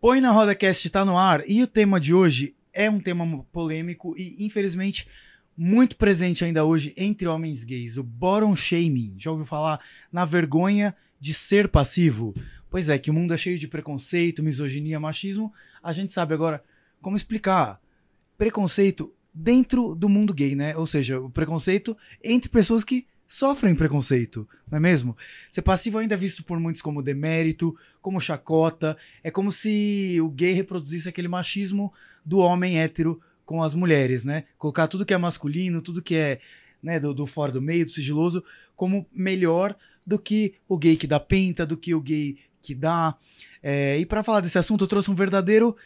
Põe na Rodacast está no ar e o tema de hoje é um tema polêmico e, infelizmente, muito presente ainda hoje entre homens gays, o bottom shaming. Já ouviu falar na vergonha de ser passivo? Pois é, que o mundo é cheio de preconceito, misoginia, machismo. A gente sabe agora como explicar preconceito dentro do mundo gay, né? Ou seja, o preconceito entre pessoas que sofrem preconceito, não é mesmo? Ser passivo ainda é visto por muitos como demérito, como chacota. É como se o gay reproduzisse aquele machismo do homem hétero com as mulheres, né? Colocar tudo que é masculino, tudo que é né, do, do fora do meio, do sigiloso, como melhor do que o gay que dá pinta, do que o gay que dá. É, e para falar desse assunto, eu trouxe um verdadeiro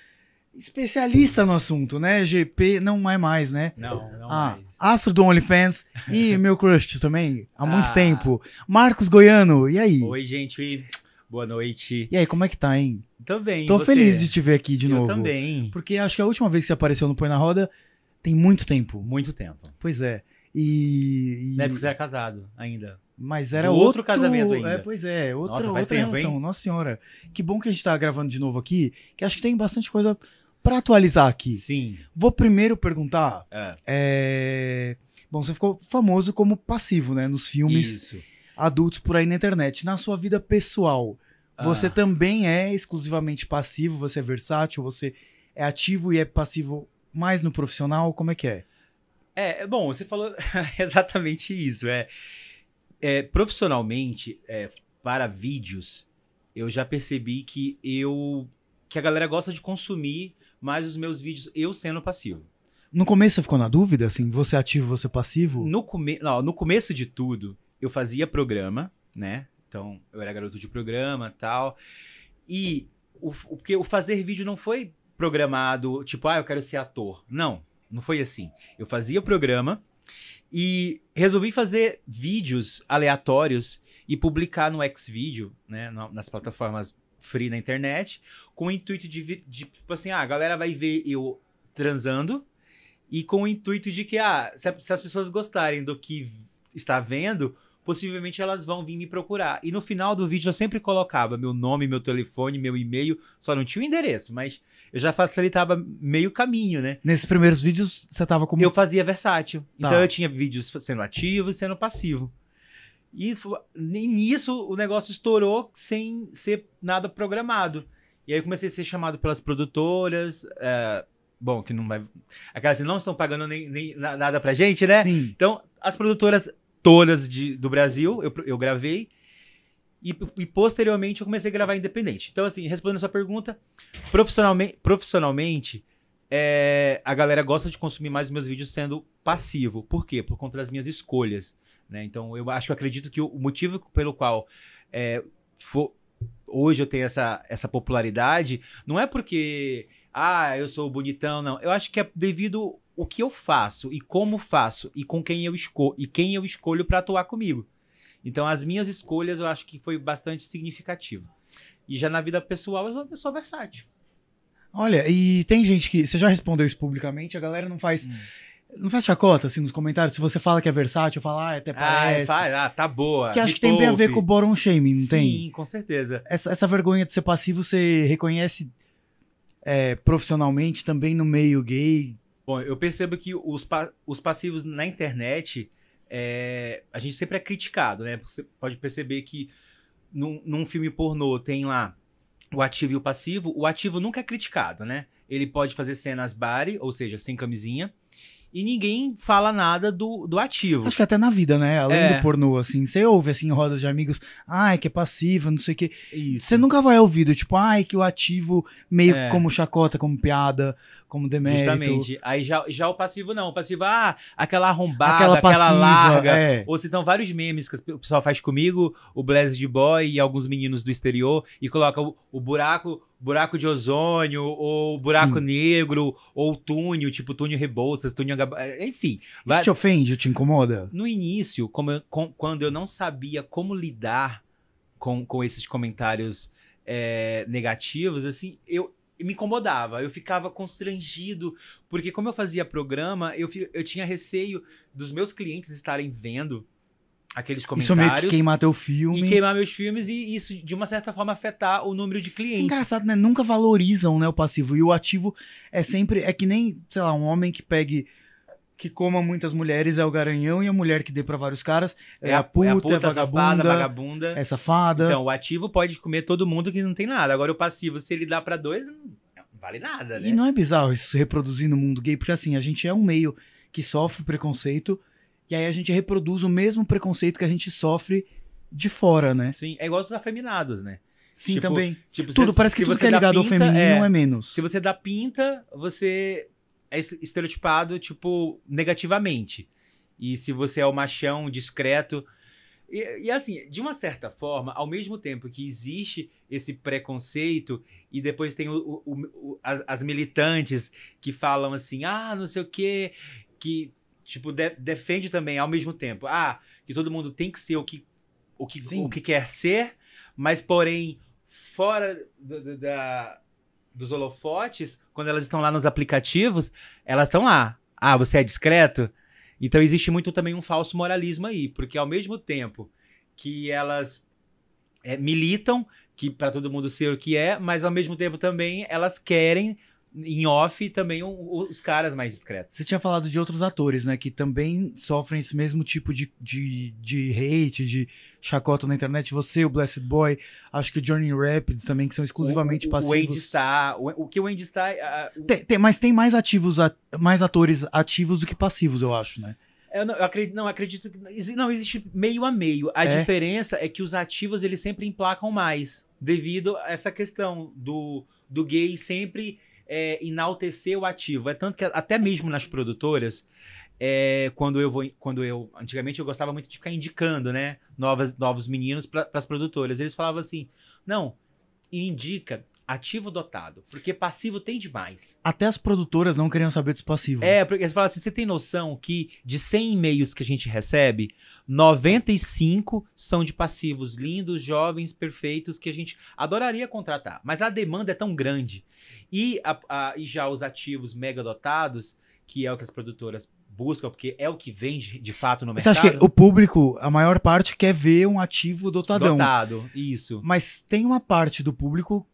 especialista no assunto, né? GP não é mais, né? Não, não ah, mais. Astro do OnlyFans e meu crush também, há muito ah. tempo. Marcos Goiano, e aí? Oi, gente. Boa noite. E aí, como é que tá, hein? Também. Tô, Tô feliz de te ver aqui de Eu novo. também. Porque acho que a última vez que você apareceu no Põe na Roda tem muito tempo. Muito tempo. Pois é. E. e... Na época você era casado ainda. Mas era outro, outro, casamento é, ainda. É, pois é, outra, Nossa, outra tempo, relação. Hein? Nossa senhora. Que bom que a gente tá gravando de novo aqui, que acho que tem bastante coisa para atualizar aqui, Sim. vou primeiro perguntar. É. É... Bom, você ficou famoso como passivo, né? Nos filmes Isso. adultos por aí na internet. Na sua vida pessoal, você ah. também é exclusivamente passivo? Você é versátil? Você é ativo e é passivo mais no profissional? Como é que é? É, é bom, você falou exatamente isso. É, é profissionalmente, é, para vídeos, eu já percebi que eu que a galera gosta de consumir mas os meus vídeos, eu sendo passivo. No começo você ficou na dúvida, assim, você é ativo, você é passivo? No, come... Não, no começo de tudo, eu fazia programa, né? Então, eu era garoto de programa tal. E o, o fazer vídeo não foi programado, tipo, ah, eu quero ser ator. Não, não foi assim. Eu fazia programa e resolvi fazer vídeos aleatórios e publicar no Xvideo, né? Nas plataformas free na internet, com o intuito de, de tipo assim, ah, a galera vai ver eu transando e com o intuito de que, ah, se, se as pessoas gostarem do que está vendo, possivelmente elas vão vir me procurar. E no final do vídeo eu sempre colocava meu nome, meu telefone, meu e-mail, só não tinha o endereço, mas eu já facilitava meio caminho, né? Nesses primeiros vídeos você tava como. Eu fazia versátil. Tá. Então eu tinha vídeos sendo ativo e sendo passivo. E nisso o negócio estourou sem ser nada programado. E aí eu comecei a ser chamado pelas produtoras. É, bom, que não vai. Aquelas não estão pagando nem, nem nada pra gente, né? Sim. Então, as produtoras todas de, do Brasil, eu, eu gravei. E, e, posteriormente eu comecei a gravar independente. Então, assim, respondendo a sua pergunta, profissionalmente, profissionalmente é, a galera gosta de consumir mais os meus vídeos sendo passivo. Por quê? Por conta das minhas escolhas. Né? Então, eu acho, eu acredito que o motivo pelo qual é, for, hoje eu tenho essa, essa popularidade não é porque, ah, eu sou bonitão, não. Eu acho que é devido o que eu faço e como faço e com quem eu escolho e quem eu escolho para atuar comigo. Então, as minhas escolhas eu acho que foi bastante significativa. E já na vida pessoal, eu sou uma pessoa versátil. Olha, e tem gente que. Você já respondeu isso publicamente, a galera não faz. Hum. Não faz chacota, assim, nos comentários? Se você fala que é versátil, fala, ah, até ah, parece. Ah, ah tá boa. Que acho que tem bem a ver com o Boron Shaming, não Sim, tem? Sim, com certeza. Essa, essa vergonha de ser passivo, você reconhece é, profissionalmente também no meio gay? Bom, eu percebo que os, pa os passivos na internet, é, a gente sempre é criticado, né? Você pode perceber que num, num filme pornô tem lá o ativo e o passivo. O ativo nunca é criticado, né? Ele pode fazer cenas body, ou seja, sem camisinha e ninguém fala nada do, do ativo. Acho que até na vida, né? Além é. do pornô, assim, você ouve assim em rodas de amigos, ai, que é passiva, não sei o quê. Isso. Você nunca vai ouvir, tipo, ai, que o ativo meio é. como chacota, como piada como demérito. Justamente. Aí já, já o passivo não. O passivo, ah, aquela arrombada, aquela, passiva, aquela larga. É. Ou se então vários memes que o pessoal faz comigo, o Blessed Boy e alguns meninos do exterior, e coloca o, o buraco buraco de ozônio, ou buraco Sim. negro, ou túnel, tipo túnel Rebouças, túnel... É, enfim. Isso vai... te ofende, te incomoda? No início, eu, com, quando eu não sabia como lidar com, com esses comentários é, negativos, assim, eu, me incomodava, eu ficava constrangido, porque como eu fazia programa, eu, eu tinha receio dos meus clientes estarem vendo aqueles comentários. Isso meio que queimar teu filme. E queimar meus filmes e isso, de uma certa forma, afetar o número de clientes. É engraçado, né? Nunca valorizam né, o passivo. E o ativo é sempre. É que nem, sei lá, um homem que pegue que coma muitas mulheres é o garanhão e a mulher que dê para vários caras é, é, a, puta, é a puta, é vagabunda, safada, vagabunda, é safada. Então, o ativo pode comer todo mundo que não tem nada. Agora o passivo, se ele dá para dois, não vale nada, né? E não é bizarro isso reproduzir no mundo gay, porque assim, a gente é um meio que sofre preconceito e aí a gente reproduz o mesmo preconceito que a gente sofre de fora, né? Sim, é igual os afeminados, né? Sim, tipo, também. Tipo, tudo, se, parece que tudo que é ligado pinta, ao feminino é, é menos. Se você dá pinta, você é estereotipado, tipo, negativamente. E se você é o machão, discreto. E, e, assim, de uma certa forma, ao mesmo tempo que existe esse preconceito, e depois tem o, o, o, as, as, militantes que falam assim, ah, não sei o quê, que, tipo, de, defende também ao mesmo tempo. Ah, que todo mundo tem que ser o que, o que, o que quer ser, mas porém, fora da dos holofotes, quando elas estão lá nos aplicativos, elas estão lá. Ah, você é discreto? Então existe muito também um falso moralismo aí, porque ao mesmo tempo que elas é, militam que para todo mundo ser o que é, mas ao mesmo tempo também elas querem em off também os caras mais discretos. Você tinha falado de outros atores, né? Que também sofrem esse mesmo tipo de, de, de hate, de chacota na internet. Você, o Blessed Boy, acho que o Johnny Rapids também, que são exclusivamente o, passivos. O Andy está. O, o que o Andy está. Tem, tem, mas tem mais ativos, a, mais atores ativos do que passivos, eu acho, né? É, eu não, eu acredito, não, acredito que. Não, existe meio a meio. A é. diferença é que os ativos eles sempre emplacam mais, devido a essa questão do, do gay sempre é, enaltecer o ativo. É tanto que até mesmo nas produtoras, é, quando eu vou, quando eu antigamente eu gostava muito de ficar indicando, né, novas, novos meninos para as produtoras. Eles falavam assim, não, indica Ativo dotado. Porque passivo tem demais. Até as produtoras não queriam saber dos passivos. É, porque você fala assim: você tem noção que de 100 e-mails que a gente recebe, 95 são de passivos lindos, jovens, perfeitos, que a gente adoraria contratar. Mas a demanda é tão grande. E, a, a, e já os ativos mega dotados, que é o que as produtoras busca, porque é o que vende de fato no mercado. Você acha que o público, a maior parte, quer ver um ativo dotadão? Dotado, isso. Mas tem uma parte do público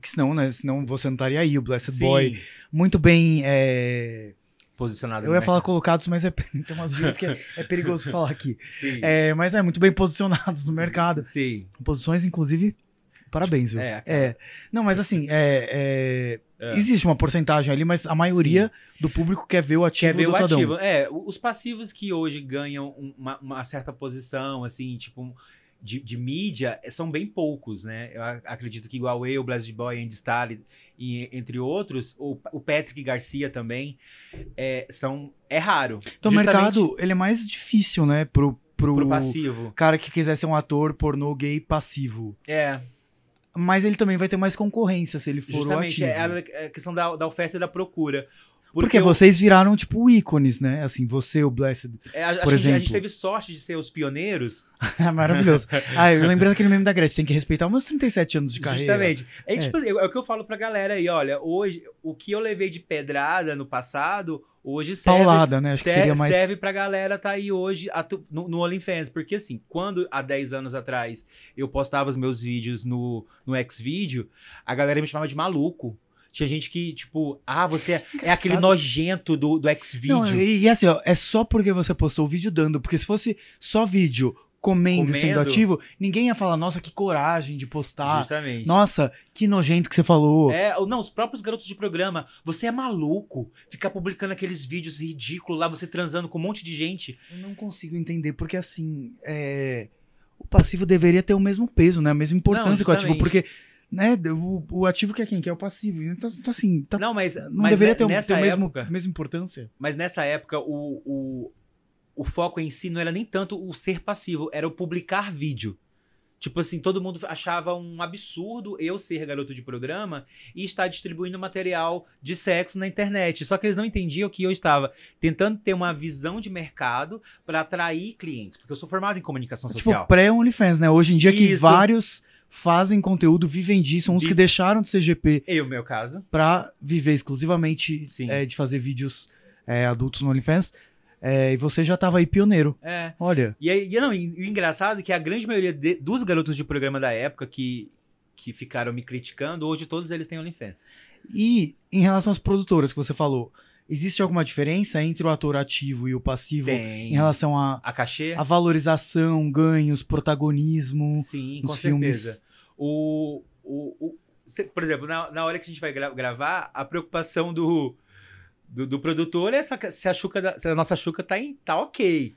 que senão, né? Senão você não estaria aí, o Blessed Sim. Boy. Muito bem. É... Posicionado. Eu ia falar colocados, mas é, tem umas vezes que é, é perigoso falar aqui. É, mas é muito bem posicionados no mercado. Sim. Posições, inclusive, parabéns, viu? É, é. Não, mas assim, é, é, é, existe uma porcentagem ali, mas a maioria Sim. do público quer ver o ativo quer ver o ativo. É, os passivos que hoje ganham uma, uma certa posição, assim, tipo, de, de, mídia eh, são bem poucos, né? Eu acredito que igual eu, Blast Boy, Andy Stalin, e, entre outros, o, o Patrick Garcia também, é, são, é raro. Então o mercado, ele é mais difícil, né? Pro, pro, pro passivo. cara que quiser ser um ator pornô gay passivo. É. Mas ele também vai ter mais concorrência se ele for Justamente, o é, ativo. é a questão da, da oferta e da procura. Porque, eu... vocês viraram, tipo, ícones, né? Assim, você, o Blessed, é, a, por exemplo. A gente teve sorte de ser os pioneiros. Maravilhoso. ah, eu lembrei daquele meme da Gretchen, tem que respeitar os meus 37 anos de carreira. Justamente. É, é. Tipo, é, é o que eu falo pra galera aí, olha, hoje, o que eu levei de pedrada no passado, hoje serve, Paulada, né? Acho serve, que seria mais... serve pra galera tá aí hoje atu... no, no OnlyFans. Porque assim, quando há 10 anos atrás eu postava os meus vídeos no, no X-Video, a galera me chamava de maluco. Tinha gente que, tipo, ah, você é, é aquele nojento do, do x vídeo E, e assim, ó, é só porque você postou o vídeo dando, porque se fosse só vídeo comendo, comendo. sendo ativo, ninguém ia falar, nossa, que coragem de postar. Justamente. Nossa, que nojento que você falou. É, não, os próprios garotos de programa, você é maluco ficar publicando aqueles vídeos ridículos lá, você transando com um monte de gente. Eu não consigo entender, porque assim, é... o passivo deveria ter o mesmo peso, né? A mesma importância não, que o ativo, porque né? O, o, ativo que é quem? Que é o passivo. Então, então assim, tá, não, mas, não mas deveria ter, nessa ter época, mesmo, mesma importância. Mas nessa época, o, o, o foco em si não era nem tanto o ser passivo, era o publicar vídeo. Tipo assim, todo mundo achava um absurdo eu ser garoto de programa e estar distribuindo material de sexo na internet. Só que eles não entendiam que eu estava tentando ter uma visão de mercado para atrair clientes. Porque eu sou formado em comunicação tipo social. Tipo, pré-OnlyFans, né? Hoje em dia Isso. que vários fazem conteúdo, vivem disso, uns e... que deixaram de ser GP. Eu, meu caso. Pra viver exclusivamente é, de fazer vídeos é, adultos no OnlyFans. É, e você já tava aí pioneiro. É. Olha. E, aí, não, e, e o engraçado é que a grande maioria de, dos garotos de programa da época que, que ficaram me criticando, hoje todos eles têm OnlyFans. E em relação às produtoras que você falou, Existe alguma diferença entre o ator ativo e o passivo Tem. em relação a, a cachê, a valorização, ganhos, protagonismo? Sim, nos com filmes? certeza. O, o, o cê, por exemplo, na, na hora que a gente vai gra gravar, a preocupação do, do, do produtor é se a, se a, chuca da, se a nossa chuca tá, em, tá ok.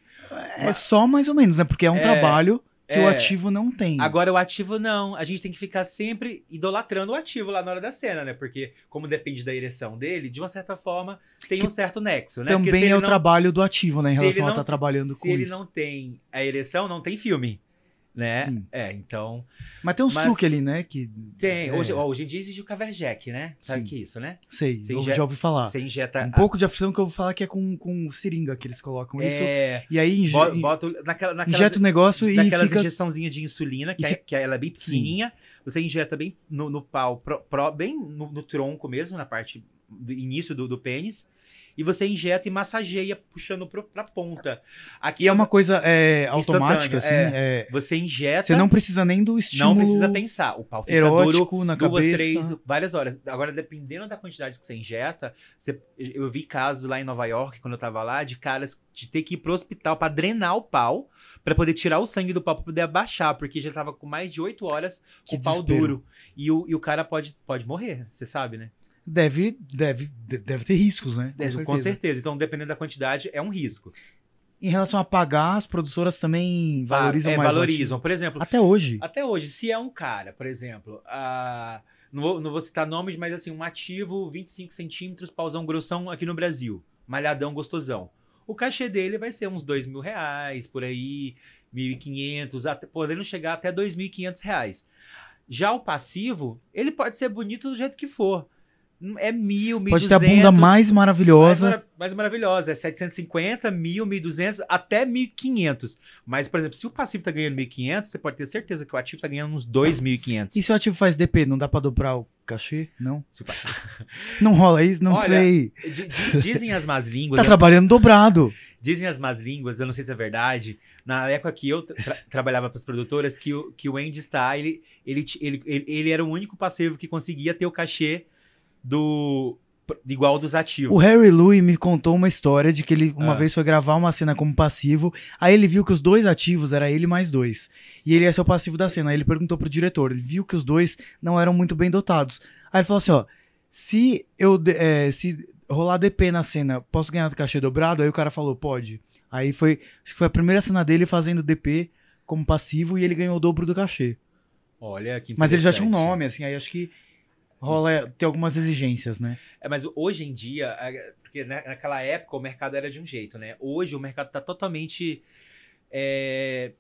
É Mas, só mais ou menos, né? Porque é um é, trabalho que é. o ativo não tem. Agora, o ativo não. A gente tem que ficar sempre idolatrando o ativo lá na hora da cena, né? Porque, como depende da ereção dele, de uma certa forma, tem que um certo nexo, né? Também é o não... trabalho do ativo, né? Em se relação não... a estar tá trabalhando se com isso se ele não tem a ereção, não tem filme né? Sim. É, então. Mas tem uns mas... truques ali, né? Que... Tem. É. Hoje, hoje em dia existe o Caverjack, né? Sabe Sim. que é isso, né? Sei, você eu inje... já ouvi falar. Você injeta. Um a... pouco de aflição que eu vou falar que é com, com seringa que eles colocam é... isso. E aí inje... Bota, naquela, naquelas, injeta o negócio e. Naquelas fica... injeçãozinha de insulina, que, fica... é, que ela é bem pequenininha. Sim. Você injeta bem no, no pau, pro, pro, bem no, no, tronco mesmo, na parte do início do, do pênis e você injeta e massageia puxando para ponta. Aqui é uma coisa é, automática, assim. É, é, você injeta. Você não precisa nem do estímulo. Não precisa pensar. O pau fica erótico, duro, na duas, cabeça. três, várias horas. Agora, dependendo da quantidade que você injeta, você, eu vi casos lá em Nova York, quando eu tava lá, de caras de ter que ir pro hospital para drenar o pau para poder tirar o sangue do pau pra poder abaixar, porque já tava com mais de oito horas com o pau duro. E o, e o cara pode, pode morrer, você sabe, né? deve, deve, deve ter riscos, né? Com, certeza. certeza. Então, dependendo da quantidade, é um risco. Em relação a pagar, as produtoras também valorizam ah, é, mais. Valorizam, por exemplo. Até hoje. Até hoje, se é um cara, por exemplo, não, vou, não vou citar nomes, mas assim, um ativo 25 centímetros, pausão grossão aqui no Brasil. Malhadão gostosão. O cachê dele vai ser uns dois mil reais, por aí, 1.500, até, podendo chegar até 2.500 reais. Já o passivo, ele pode ser bonito do jeito que for. É mil, mil Pode ter a bunda mais maravilhosa. Mais, mais, maravilhosa. É 750, mil, duzentos, até quinhentos. Mas, por exemplo, se o passivo tá ganhando quinhentos, você pode ter certeza que o ativo tá ganhando uns dois mil E se o ativo faz DP, não dá para dobrar o cachê? Não? não rola isso? Não Olha, sei. Dizem as más línguas. Tá trabalhando dobrado. Dizem as más línguas, eu não sei se é verdade. Na época que eu tra trabalhava para as produtoras, que o, que o Andy está, ele, ele, ele, ele, ele era o único passivo que conseguia ter o cachê do igual dos ativos. O Harry Louis me contou uma história de que ele uma ah. vez foi gravar uma cena como passivo, aí ele viu que os dois ativos era ele mais dois. E ele ia é ser o passivo da cena. Aí ele perguntou pro diretor, ele viu que os dois não eram muito bem dotados. Aí ele falou assim, ó, se eu é, se rolar DP na cena, posso ganhar do cachê dobrado? Aí o cara falou, pode. Aí foi, acho que foi a primeira cena dele fazendo DP como passivo e ele ganhou o dobro do cachê. Olha que Mas ele já tinha um nome, assim, aí acho que rola ter algumas exigências, né? É, mas hoje em dia, é, porque né, naquela época o mercado era de um jeito, né? Hoje o mercado está totalmente é,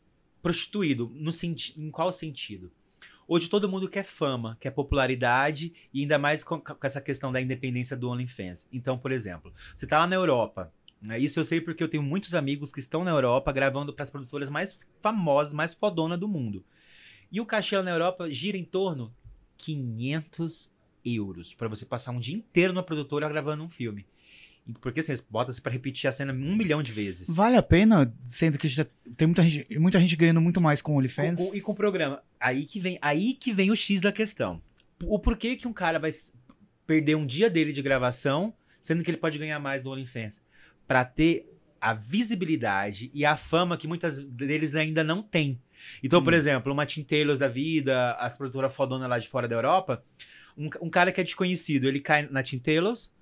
prostituído. No senti em qual sentido? Hoje todo mundo quer fama, quer popularidade e ainda mais com, com essa questão da independência do OnlyFans. Então, por exemplo, você está lá na Europa, né? isso eu sei porque eu tenho muitos amigos que estão na Europa gravando para as produtoras mais famosas, mais fodona do mundo. E o cachê na Europa gira em torno 500 euros para você passar um dia inteiro numa produtora gravando um filme. Porque assim, bota-se para repetir a cena um milhão de vezes. Vale a pena, sendo que já tem muita gente, muita gente ganhando muito mais com o OnlyFans. Com, com, e com o programa. Aí que, vem, aí que vem o X da questão. O porquê que um cara vai perder um dia dele de gravação, sendo que ele pode ganhar mais do OnlyFans? Para ter a visibilidade e a fama que muitas deles ainda não têm. Então, hum. por uhum. exemplo, uma Tim Taylor da vida, as produtoras fodonas lá de fora da Europa, um, um cara que é desconhecido, ele cai na Tintelos,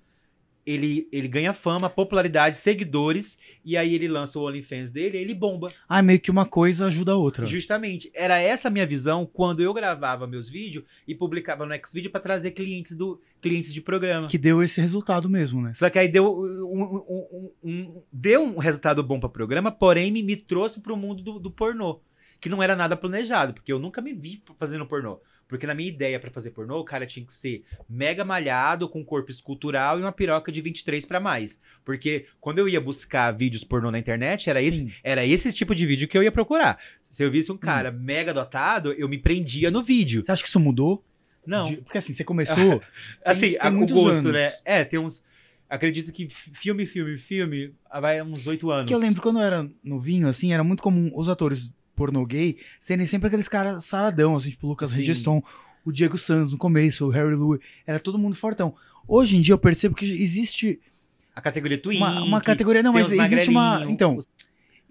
ele, ele ganha fama, popularidade, seguidores, e aí ele lança o OnlyFans dele e ele bomba. Ah, meio que uma coisa ajuda a outra. Justamente. Era essa a minha visão quando eu gravava meus vídeos e publicava no Xvideo para trazer clientes do clientes de programa. Que deu esse resultado mesmo, né? Só que aí deu um, um, um deu um resultado bom para o programa, porém me, me trouxe para o mundo do, do pornô, que não era nada planejado, porque eu nunca me vi fazendo pornô. Porque na minha ideia para fazer pornô, o cara tinha que ser mega malhado, com corpo escultural e uma piroca de 23 para mais. Porque quando eu ia buscar vídeos pornô na internet, era esse, era esse tipo de vídeo que eu ia procurar. Se eu visse um hum. cara hum. mega dotado, eu me prendia no vídeo. Você acha que isso mudou? Não. De, porque assim, você começou. assim, tem, tem o gosto, né? anos. né? É, tem uns acredito que filme, filme, filme, vai uns oito anos. Que eu lembro quando eu era novinho, assim, era muito comum os atores pornô gay serem sempre aqueles caras saradão, assim, tipo o Lucas Registon, o Diego Sanz no começo, o Harry Louis, era todo mundo fortão. Hoje em dia eu percebo que existe. A categoria twin. Uma, uma categoria, não, mas existe uma. Então,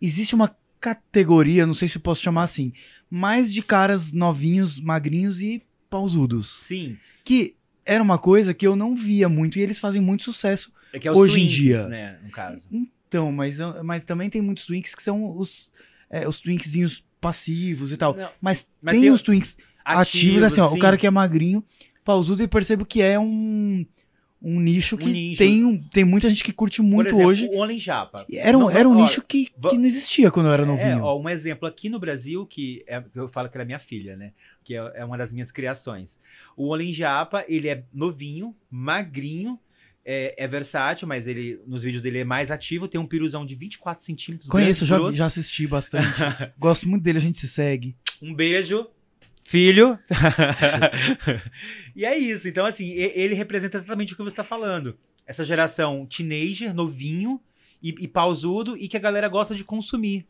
existe uma categoria, não sei se posso chamar assim, mais de caras novinhos, magrinhos e pausudos. Sim. Que era uma coisa que eu não via muito e eles fazem muito sucesso é é hoje twinks, em dia. Né, no caso. Então, mas, mas também tem muitos twinks que são os é, os twinkzinhos passivos e tal. Não, mas, mas, tem, tem os twinks ativos, ativos assim, ó, o assim. cara que é magrinho, pausudo, e percebo que é um um nicho um que nicho. Tem, tem muita gente que curte muito exemplo, hoje. O Only Japa. Era um, não, era um olha, nicho que, que não existia quando eu era é, novinho. É, ó, um exemplo aqui no Brasil, que é, eu falo que era minha filha, né? Que é, é, uma das minhas criações. O Only Japa, ele é novinho, magrinho, é, é, versátil, mas ele nos vídeos dele é mais ativo. Tem um piruzão de 24 centímetros. Conheço, já, já assisti bastante. Gosto muito dele, a gente se segue. Um beijo, filho. e é isso. Então, assim, ele representa exatamente o que você está falando. Essa geração teenager, novinho e, e pausudo e que a galera gosta de consumir,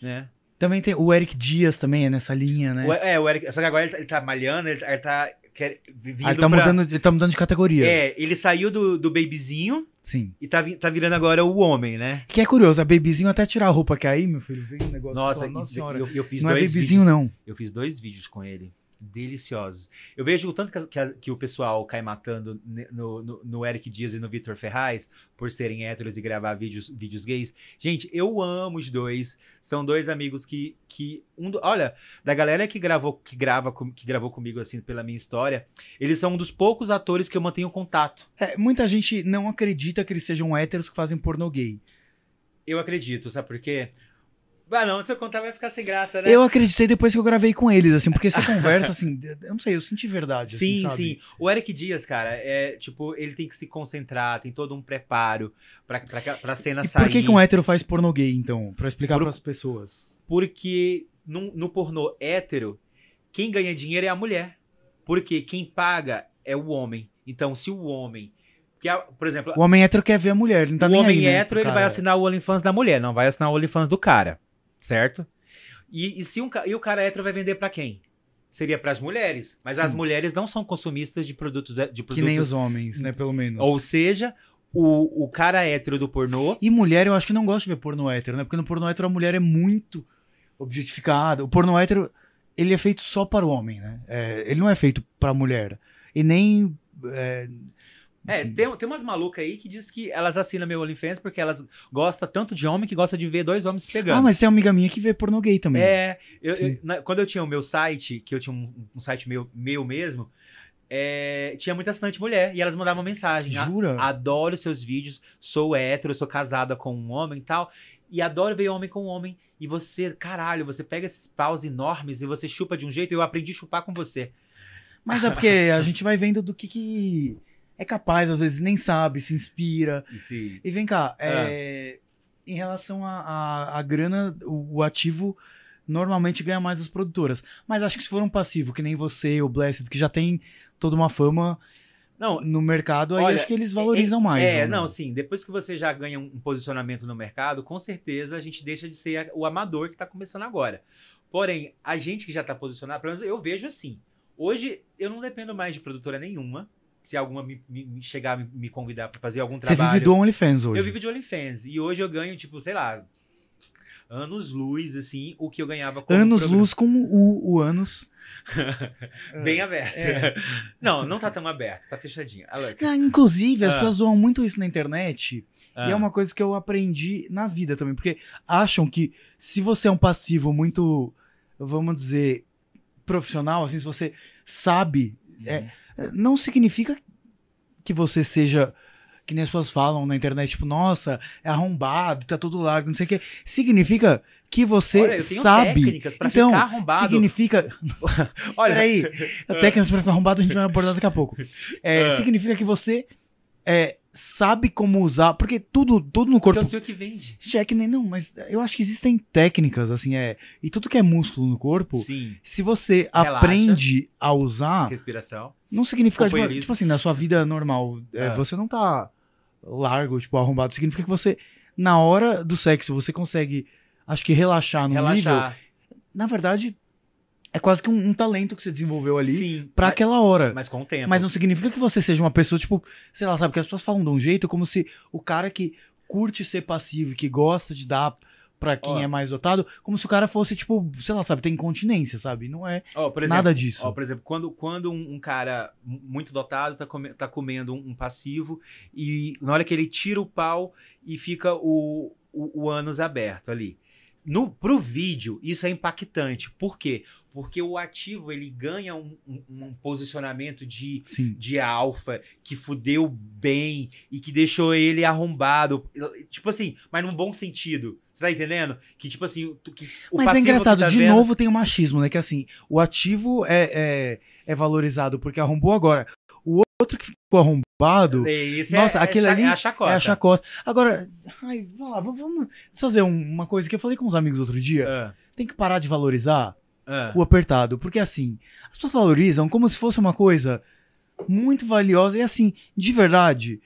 né? Também tem o Eric Dias também é nessa linha, né? O, é, o Eric, só que agora ele tá, ele tá malhando, ele, tá, ele tá Quer, ah, ele tá, pra... mudando, ele tá mudando de categoria. É, ele saiu do, do babyzinho. Sim. E tá, tá virando agora o homem, né? Que é curioso, a é babyzinho até tirar a roupa, que aí, meu filho, vem um negócio. Nossa, fala, nossa senhora. Eu, eu, fiz não é dois é babyzinho, vídeos, não. Eu fiz dois vídeos com ele deliciosos. Eu vejo o tanto que, que, que o pessoal cai matando no, no, no Eric Dias e no Vitor Ferraz por serem héteros e gravar vídeos, vídeos gays. Gente, eu amo os dois. São dois amigos que. que um do, olha, da galera que gravou, que, grava, que gravou comigo, assim, pela minha história, eles são um dos poucos atores que eu mantenho contato. É, muita gente não acredita que eles sejam héteros que fazem pornô gay. Eu acredito, sabe por quê? Ah, não, se eu contar vai ficar sem graça, né? Eu acreditei depois que eu gravei com eles, assim, porque você conversa, assim, eu não sei, eu senti verdade. Assim, sim, assim, sim. O Eric Dias, cara, é tipo, ele tem que se concentrar, tem todo um preparo pra, pra, pra cena e sair. Por que, que um hétero faz pornô gay, então? Pra explicar Por, pras pessoas. Porque no, no pornô hétero, quem ganha dinheiro é a mulher. Porque quem paga é o homem. Então, se o homem a, por exemplo. O homem hétero quer ver a mulher, não tá o nem aí. O né, homem hétero, né, ele vai assinar o OnlyFans da mulher, não vai assinar o OnlyFans do cara certo? E, e se um, e o cara hétero vai vender para quem? Seria para as mulheres, mas Sim. as mulheres não são consumistas de produtos de produtos que nem os homens, né, pelo menos. Ou seja, o, o cara hétero do pornô. E mulher, eu acho que não gosta de ver pornô hétero, né? Porque no pornô hétero a mulher é muito objetificada. O pornô hétero, ele é feito só para o homem, né? É, ele não é feito para a mulher. E nem. É, é, assim. tem, tem umas malucas aí que diz que elas assinam meu OnlyFans porque elas gostam tanto de homem que gosta de ver dois homens pegando. Ah, mas tem uma amiga minha que vê pornô gay também. É, eu, eu, na, quando eu tinha o meu site, que eu tinha um, um site meu, meu mesmo, é, tinha muita assinante mulher e elas mandavam mensagem. Ah, Jura? Adoro seus vídeos, sou hétero, sou casada com um homem e tal. E adoro ver homem com homem. E você, caralho, você pega esses paus enormes e você chupa de um jeito. Eu aprendi a chupar com você. Mas é porque a gente vai vendo do que que é capaz, às vezes nem sabe, se inspira. Sim. E vem cá, é. É, em relação à a, a, a, grana, o, o, ativo normalmente ganha mais as produtoras. Mas acho que se for um passivo, que nem você, o Blessed, que já tem toda uma fama não, no mercado, aí acho que eles é, é, valorizam é, mais. É, né? não, sim. Depois que você já ganha um posicionamento no mercado, com certeza a gente deixa de ser o amador que está começando agora. Porém, a gente que já está posicionado, pelo menos eu vejo assim. Hoje eu não dependo mais de produtora nenhuma se alguma me, me chegar me, me convidar para fazer algum trabalho. Você vive do OnlyFans hoje? Eu vivo de OnlyFans. E hoje eu ganho, tipo, sei lá, anos luz, assim, o que eu ganhava como Anos programa. luz como o, o anos. Bem é, aberto. É. Não, não tá tão aberto, tá fechadinho. Não, inclusive, as ah. pessoas zoam muito isso na internet. Ah. E é ah. uma coisa que eu aprendi na vida também. Porque acham que se você é um passivo muito, vamos dizer, profissional, assim, se você sabe. É, uhum não significa que você seja que nem as pessoas falam na internet, tipo, nossa, é arrombado, tá todo largo, não sei o quê. Significa que você Olha, sabe. então, Significa. Olha, peraí. técnicas pra ficar arrombado a gente vai abordar daqui a pouco. É, ah. significa que você é, sabe como usar, porque tudo, tudo no corpo. Porque eu é sei o que vende. É que nem né? não, mas eu acho que existem técnicas assim, é, e tudo que é músculo no corpo, Sim. se você Relaxa, aprende a usar, respiração. Não significa tipo, tipo, assim, na sua vida normal, é. É, você não tá largo, tipo arrombado, significa que você na hora do sexo você consegue acho que relaxar no relaxar. nível. Na verdade, é quase que um, um, talento que você desenvolveu ali para pra aquela hora. Mas com o tempo. Mas não significa que você seja uma pessoa, tipo, sei lá, sabe? Que as pessoas falam de um jeito como se o cara que curte ser passivo e que gosta de dar para quem é mais dotado, como se o cara fosse, tipo, sei lá, sabe, tem incontinência, sabe? Não é exemplo, nada disso. Ó, por exemplo, quando, quando um, cara muito dotado tá, come, tá comendo um, um, passivo e na hora que ele tira o pau e fica o, o, o ânus aberto ali. No, pro vídeo, isso é impactante. Por quê? Porque o ativo ele ganha um, um, um posicionamento de, Sim. de alfa que fudeu bem e que deixou ele arrombado. Tipo assim, mas num bom sentido. Você tá entendendo? Que tipo assim. Que mas é engraçado, tá de vendo... novo tem o machismo, né? Que assim, o ativo é, é, é valorizado porque arrombou agora. O outro que ficou arrombado. É, esse é- nossa, é, aquele é, ali é a, chacota. é a chacota. Agora, ai, vamos, lá, vamos, fazer uma coisa que eu falei com uns amigos outro dia. Ah. Tem que parar de valorizar é. o apertado. Porque assim, as pessoas valorizam como se fosse uma coisa muito valiosa. E assim, de verdade,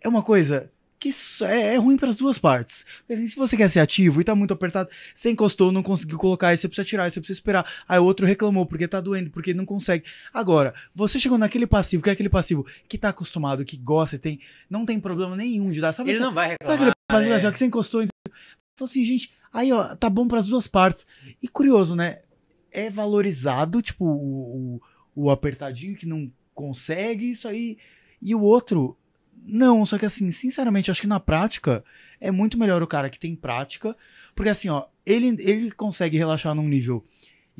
é uma coisa que é, é ruim para as duas partes. Porque, assim, se você quer ser ativo e tá muito apertado, você encostou, não conseguiu colocar, aí você precisa tirar, aí você precisa esperar. Aí o outro reclamou porque tá doendo, porque não consegue. Agora, você chegou naquele passivo, que é aquele passivo que tá acostumado, que gosta, tem, não tem problema nenhum de dar. Sabe, Ele não vai reclamar. Sabe aquele passivo é. que você encostou? então, assim, gente, aí ó, tá bom para as duas partes. E curioso, né? é valorizado, tipo, o, o, o apertadinho que não consegue, isso aí. E o outro, não, só que assim, sinceramente, acho que na prática é muito melhor o cara que tem prática, porque assim, ó, ele, ele consegue relaxar num nível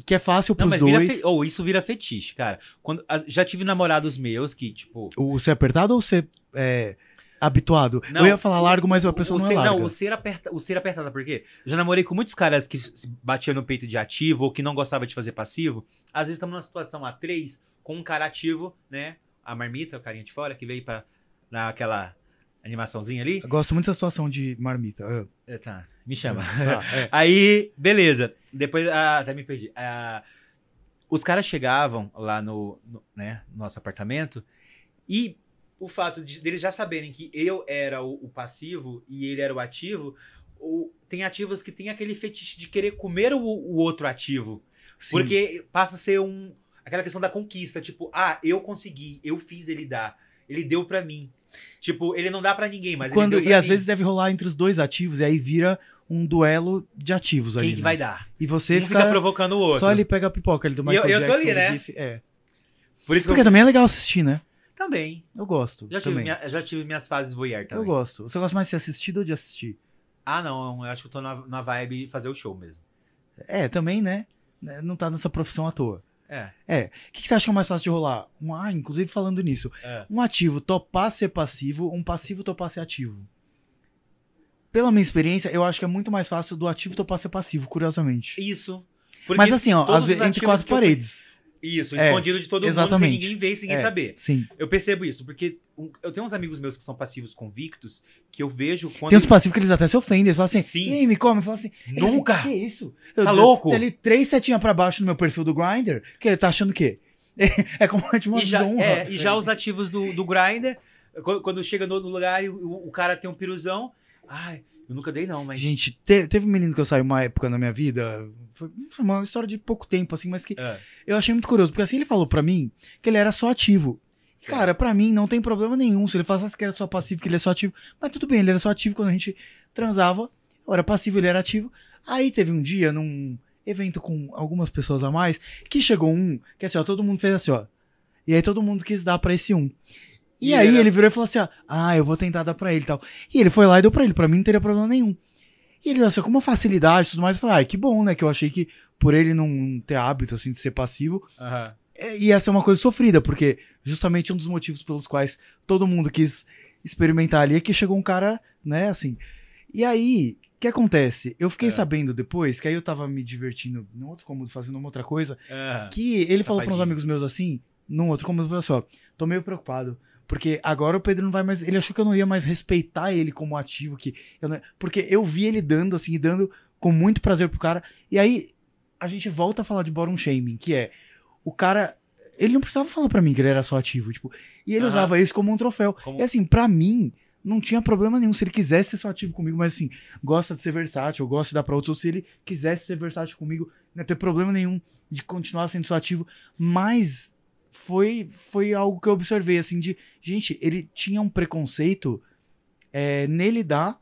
que é fácil pros não, dois. Fe... Ou oh, isso vira fetiche, cara. Quando, já tive namorados meus que, tipo. O ser apertado ou ser. É habituado. Não, eu ia falar largo, mas a pessoa o, o não ser, é larga. Não, o ser, aperta, o ser apertado, por quê? já namorei com muitos caras que batiam no peito de ativo ou que não gostava de fazer passivo. Às vezes estamos numa situação A3 com um cara ativo, né? A marmita, o carinha de fora, que veio pra, aquela animaçãozinha ali. Eu gosto muito dessa situação de marmita. Ah. É, tá, me chama. É, tá, é. Aí, beleza. Depois, ah, até me perdi. Ah, os caras chegavam lá no, no né, nosso apartamento e o fato de, deles já saberem que eu era o, o passivo e ele era o ativo, o, tem ativos que tem aquele fetiche de querer comer o, o outro ativo. Sim. Porque passa a ser um. Aquela questão da conquista, tipo, ah, eu consegui, eu fiz ele dar, ele deu para mim. Tipo, ele não dá para ninguém, mas Quando, E mim. às vezes deve rolar entre os dois ativos, e aí vira um duelo de ativos Quem ali. Quem que né? vai dar? E você um fica, fica, provocando o outro. Só ele pega a pipoca ali do Michael e eu, Jackson. Eu tô ali, né? é. Por isso Porque eu... também é legal assistir, né? Também. Eu gosto. Já tive, minha- já tive minhas fases voyeur também. Eu gosto. Você gosta mais de ser assistido ou de assistir? Ah, não, eu acho que eu tô na, na vibe fazer o show mesmo. É, também, né? né não tá nessa profissão à toa. É. é, O que, que você acha que é mais fácil de rolar? Um, ah, inclusive falando nisso. é. Um ativo topar ser passivo, um passivo topar ser ativo. Pela minha experiência, eu acho que é muito mais fácil do ativo topar ser passivo, curiosamente. Isso. Porque Mas assim, ó, às vezes, entre quatro eu- paredes. Isso, é, escondido de todo exatamente. mundo, sem ninguém ver, sem ninguém é, saber. Sim. Eu percebo isso, porque eu tenho uns amigos meus que são passivos convictos, que eu vejo quando... Tem uns passivos que eles até se ofendem, eles falam assim, sim. e me come, falam assim... Nunca! Assim, que isso? Eu, tá louco? Tem ali três setinhas pra baixo no meu perfil do Grindr, que ele tá achando o quê? É, como uma e já, honra, é, e tá já os ativos do, do Grindr, quando, quando chega no lugar e o, o cara tem um piruzão, ai... Eu nunca dei, não, mas. Gente, te, teve um menino que eu saí uma época na minha vida. Foi, uma história de pouco tempo, assim, mas que é. eu achei muito curioso. Porque assim ele falou para mim que ele era só ativo. Certo. Cara, para mim não tem problema nenhum se ele falasse que era só passivo, que ele é só ativo. Mas tudo bem, ele era só ativo quando a gente transava. Eu era passivo, ele era ativo. Aí teve um dia, num evento com algumas pessoas a mais, que chegou um, que assim, ó, todo mundo fez assim, ó. E aí todo mundo quis dar para esse um. E, e aí era... ele virou e falou assim: ó, ah, eu vou tentar dar pra ele e tal. E ele foi lá e deu pra ele, pra mim não teria problema nenhum. E ele, assim, com uma facilidade e tudo mais, eu falei, ah, que bom, né? Que eu achei que por ele não ter hábito, assim, de ser passivo, uhum. ia ser uma coisa sofrida, porque justamente um dos motivos pelos quais todo mundo quis experimentar ali é que chegou um cara, né, assim. E aí, o que acontece? Eu fiquei é. sabendo depois, que aí eu tava me divertindo num outro cômodo, fazendo uma outra coisa, que ele falou para uns amigos meus assim, num outro cômodo, falou assim, ó, tô meio preocupado porque agora o Pedro não vai mais. Ele achou que eu não ia mais respeitar ele como ativo. que eu não, Porque eu vi ele dando, assim, dando com muito prazer pro cara. E aí a gente volta a falar de bottom shaming, que é o cara. Ele não precisava falar para mim que ele era só ativo, tipo. E ele uhum. usava isso como um troféu. Como... E assim, para mim, não tinha problema nenhum. Se ele quisesse ser só ativo comigo, mas assim, gosta de ser versátil, gosta de dar pra outros, ou se ele quisesse ser versátil comigo, não ia ter problema nenhum de continuar sendo só ativo. Mas foi, foi algo que eu observei, assim, de. Gente, ele tinha um preconceito é, nele dá.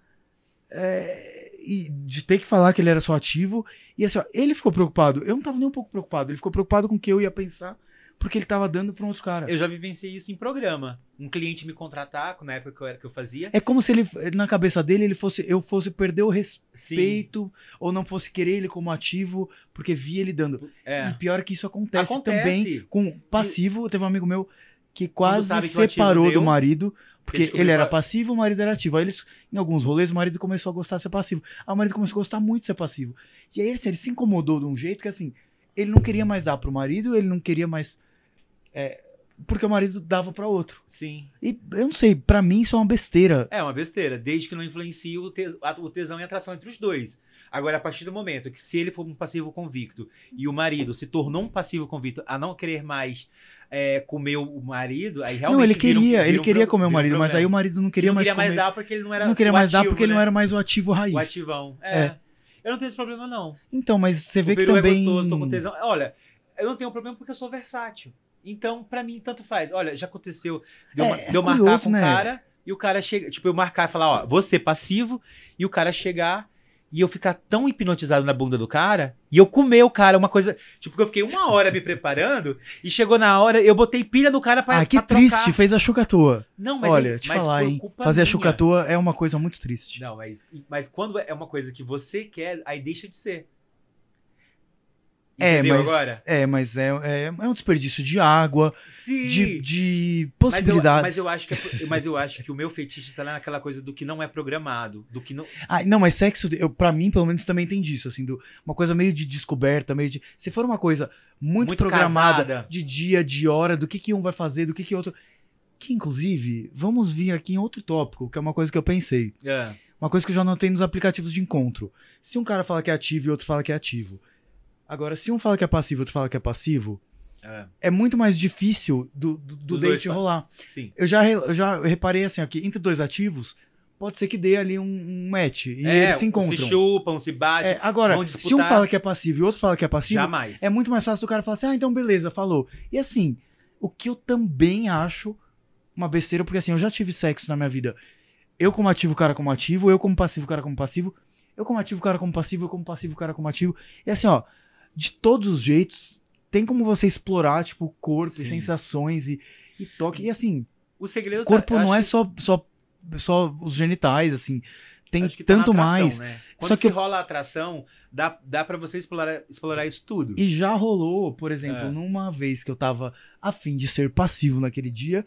É, e de ter que falar que ele era só ativo. E assim, ó, ele ficou preocupado. Eu não tava nem um pouco preocupado. Ele ficou preocupado com o que eu ia pensar porque ele tava dando para um outro cara. Eu já vivenciei isso em programa. Um cliente me contratar, na época que eu, era, que eu fazia. É como se ele, na cabeça dele, ele fosse, eu fosse perder o respeito Sim. ou não fosse querer ele como ativo, porque via ele dando. É. E pior que isso acontece, acontece. também com passivo. Teve um amigo meu que quase que separou do deu, marido. Porque ele, era passivo, o marido era ativo. Aí eles, em alguns rolês, o marido começou a gostar de ser passivo. Aí ah, o marido começou a gostar muito de ser passivo. E aí ele se incomodou de um jeito que assim, ele não queria mais dar pro marido, ele não queria mais é, porque o marido dava para outro. Sim. E eu não sei, para mim isso é uma besteira. É uma besteira, desde que não influencie o, o tesão e a atração entre os dois. Agora, a partir do momento que se ele for um passivo convicto e o marido se tornou um passivo convicto a não querer mais é, comer o marido, aí realmente. Não, ele queria, vira um, vira ele queria um comer o marido, um mas aí o marido não queria, não mais, comer. mais dar porque ele não era Não queria mais ativo, dar porque né? ele não era mais o ativo raiz. O ativão. É. é. Eu não tenho esse problema, não. Então, mas você o vê que é também. É gostoso, tô com tesão. Olha, eu não tenho problema porque eu sou versátil. Então, para mim, tanto faz. Olha, já aconteceu de eu, é, é, de eu marcar curioso, com o né? cara e o cara chega. Tipo, eu marcar e falar, ó, você passivo, e o cara chegar e eu ficar tão hipnotizado na bunda do cara e eu comer o cara, uma coisa. Tipo, que eu fiquei uma hora me preparando e chegou na hora, eu botei pilha no cara pra. Ah, que pra triste, trocar. fez a chucatua. Não, mas. Olha, é, te mas falar, hein? Fazer minha. a chucatua é uma coisa muito triste. Não, mas, mas quando é uma coisa que você quer, aí deixa de ser é, mas, agora? É, mas é, é, é um desperdício de água, De, de possibilidades. Mas eu, mas eu, acho que, é mas eu acho que o meu fetiche tá lá naquela coisa do que não é programado, do que não... Ah, não, mas sexo, para pra mim, pelo menos, também tem disso, assim, do, uma coisa meio de descoberta, meio de... Se for uma coisa muito, muito programada, casada. de dia, de hora, do que que um vai fazer, do que que outro... Que, inclusive, vamos vir aqui em outro tópico, que é uma coisa que eu pensei. É. Uma coisa que eu já notei nos aplicativos de encontro. Se um cara fala que é ativo e outro fala que é ativo Agora, se um fala que é passivo e outro fala que é passivo, é, é muito mais difícil do, do, do date rolar. Sim. Eu já, eu já reparei assim, aqui, entre dois ativos, pode ser que dê ali um, um match. E é, eles se encontram. Se chupam, se batem. É, agora, se um fala que é passivo e outro fala que é passivo, Jamais. é muito mais fácil do cara falar assim: ah, então beleza, falou. E assim, o que eu também acho uma besteira, porque assim, eu já tive sexo na minha vida. Eu como ativo, cara como ativo, eu como passivo, cara como passivo. Eu como ativo, cara como passivo, eu como passivo, cara como ativo. E assim, ó, de todos os jeitos. Tem como você explorar, tipo, o corpo Sim. e sensações e, e toque. E assim. O segredo corpo tá, não é que... só, só, só os genitais, assim. Tem tá tanto tá atração, mais. Né? Quando só que rola a atração, dá, dá para você explorar, explorar isso tudo. E já rolou, por exemplo, é. numa vez que eu tava afim de ser passivo naquele dia,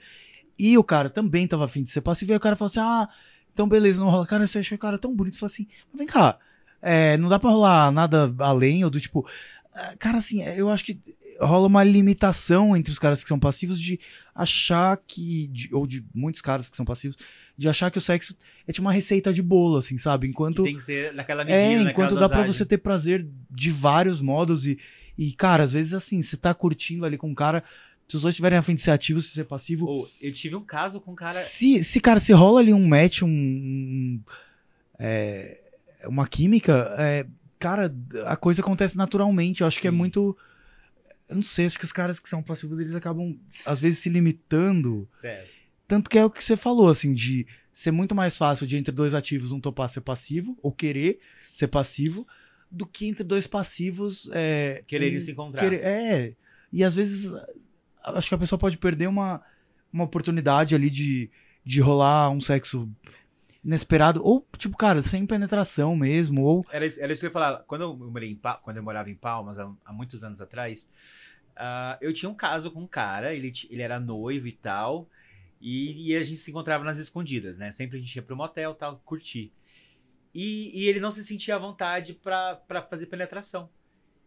e o cara também tava afim de ser passivo, e o cara falou assim: ah, então beleza, não rola. Cara, você achou o cara tão bonito. Falou assim: vem cá, é, não dá pra rolar nada além, ou do tipo, Cara, assim, é, eu acho que rola uma limitação entre os caras que são passivos de achar que. De, ou de muitos caras que são passivos, de achar que o sexo é tipo uma receita de bolo, assim, sabe? Enquanto. Que tem que ser naquela é, medida. É, enquanto dá para você ter prazer de vários modos. E, e, cara, às vezes assim, você tá curtindo ali com um cara. Se os dois estiverem afim de ser ativo, se ser passivo. Oh, eu tive um caso com um cara. Se, se cara, se rola ali um match, um. um é, uma química. É, cara, a coisa acontece naturalmente. Eu acho que é Sim. é muito. Eu não sei, acho que os caras que são passivos, eles acabam, às vezes, se limitando. Certo. Tanto que é o que você falou, assim, de ser muito mais fácil de entre dois ativos um topar ser passivo, ou querer ser passivo, do que entre dois passivos. É, um, se encontrar. Querer, é. E às vezes, acho que a pessoa pode perder uma, uma oportunidade ali de, de rolar um sexo inesperado, ou tipo, cara, sem penetração mesmo, ou... Era, isso, era isso que eu ia falar, quando eu, morei em, quando eu morava em Palmas, há, há muitos anos atrás, uh, eu tinha um caso com um cara, ele, ele era noivo e tal, e, e, a gente se encontrava nas escondidas, né, sempre a gente ia pro motel tal, curtir. E, e ele não se sentia à vontade para fazer penetração.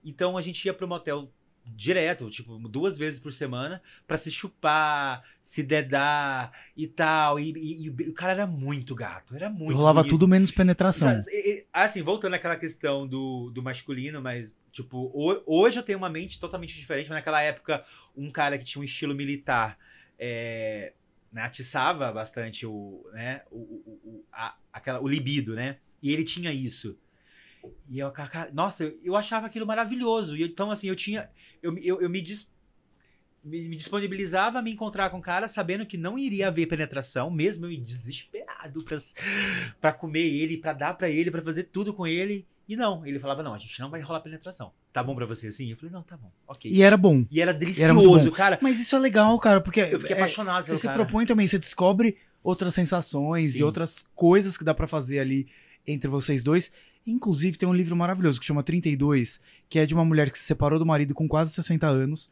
Então a gente ia pro motel direto, tipo, duas vezes por semana, para se chupar, se dedar e tal. E, e, e, o cara era muito gato, era muito. Rolava tudo menos penetração. Assim, voltando àquela questão do, do masculino, mas, tipo, hoje eu tenho uma mente totalmente diferente, mas naquela época, um cara que tinha um estilo militar. É, né, atiçava bastante o, né, o, o, o, a, aquela, o libido, né? E ele tinha isso. E eu, nossa, eu, eu achava aquilo maravilhoso. E então, assim, eu tinha. Eu, eu, eu me, dis, me, me, disponibilizava a me encontrar com o cara sabendo que não iria haver penetração, mesmo eu desesperado pra, comer ele, pra dar pra ele, pra fazer tudo com ele. E não, ele falava: não, a gente não vai rolar penetração. Tá bom pra você assim? Eu falei: não, tá bom, ok. E era bom. E era delicioso, era cara. Mas isso é legal, cara, porque. Eu fiquei é, apaixonado Você cara. se propõe também, você descobre outras sensações Sim. e outras coisas que dá para fazer ali entre vocês dois. Inclusive, tem um livro maravilhoso que chama 32, que é de uma mulher que se separou do marido com quase 60 anos.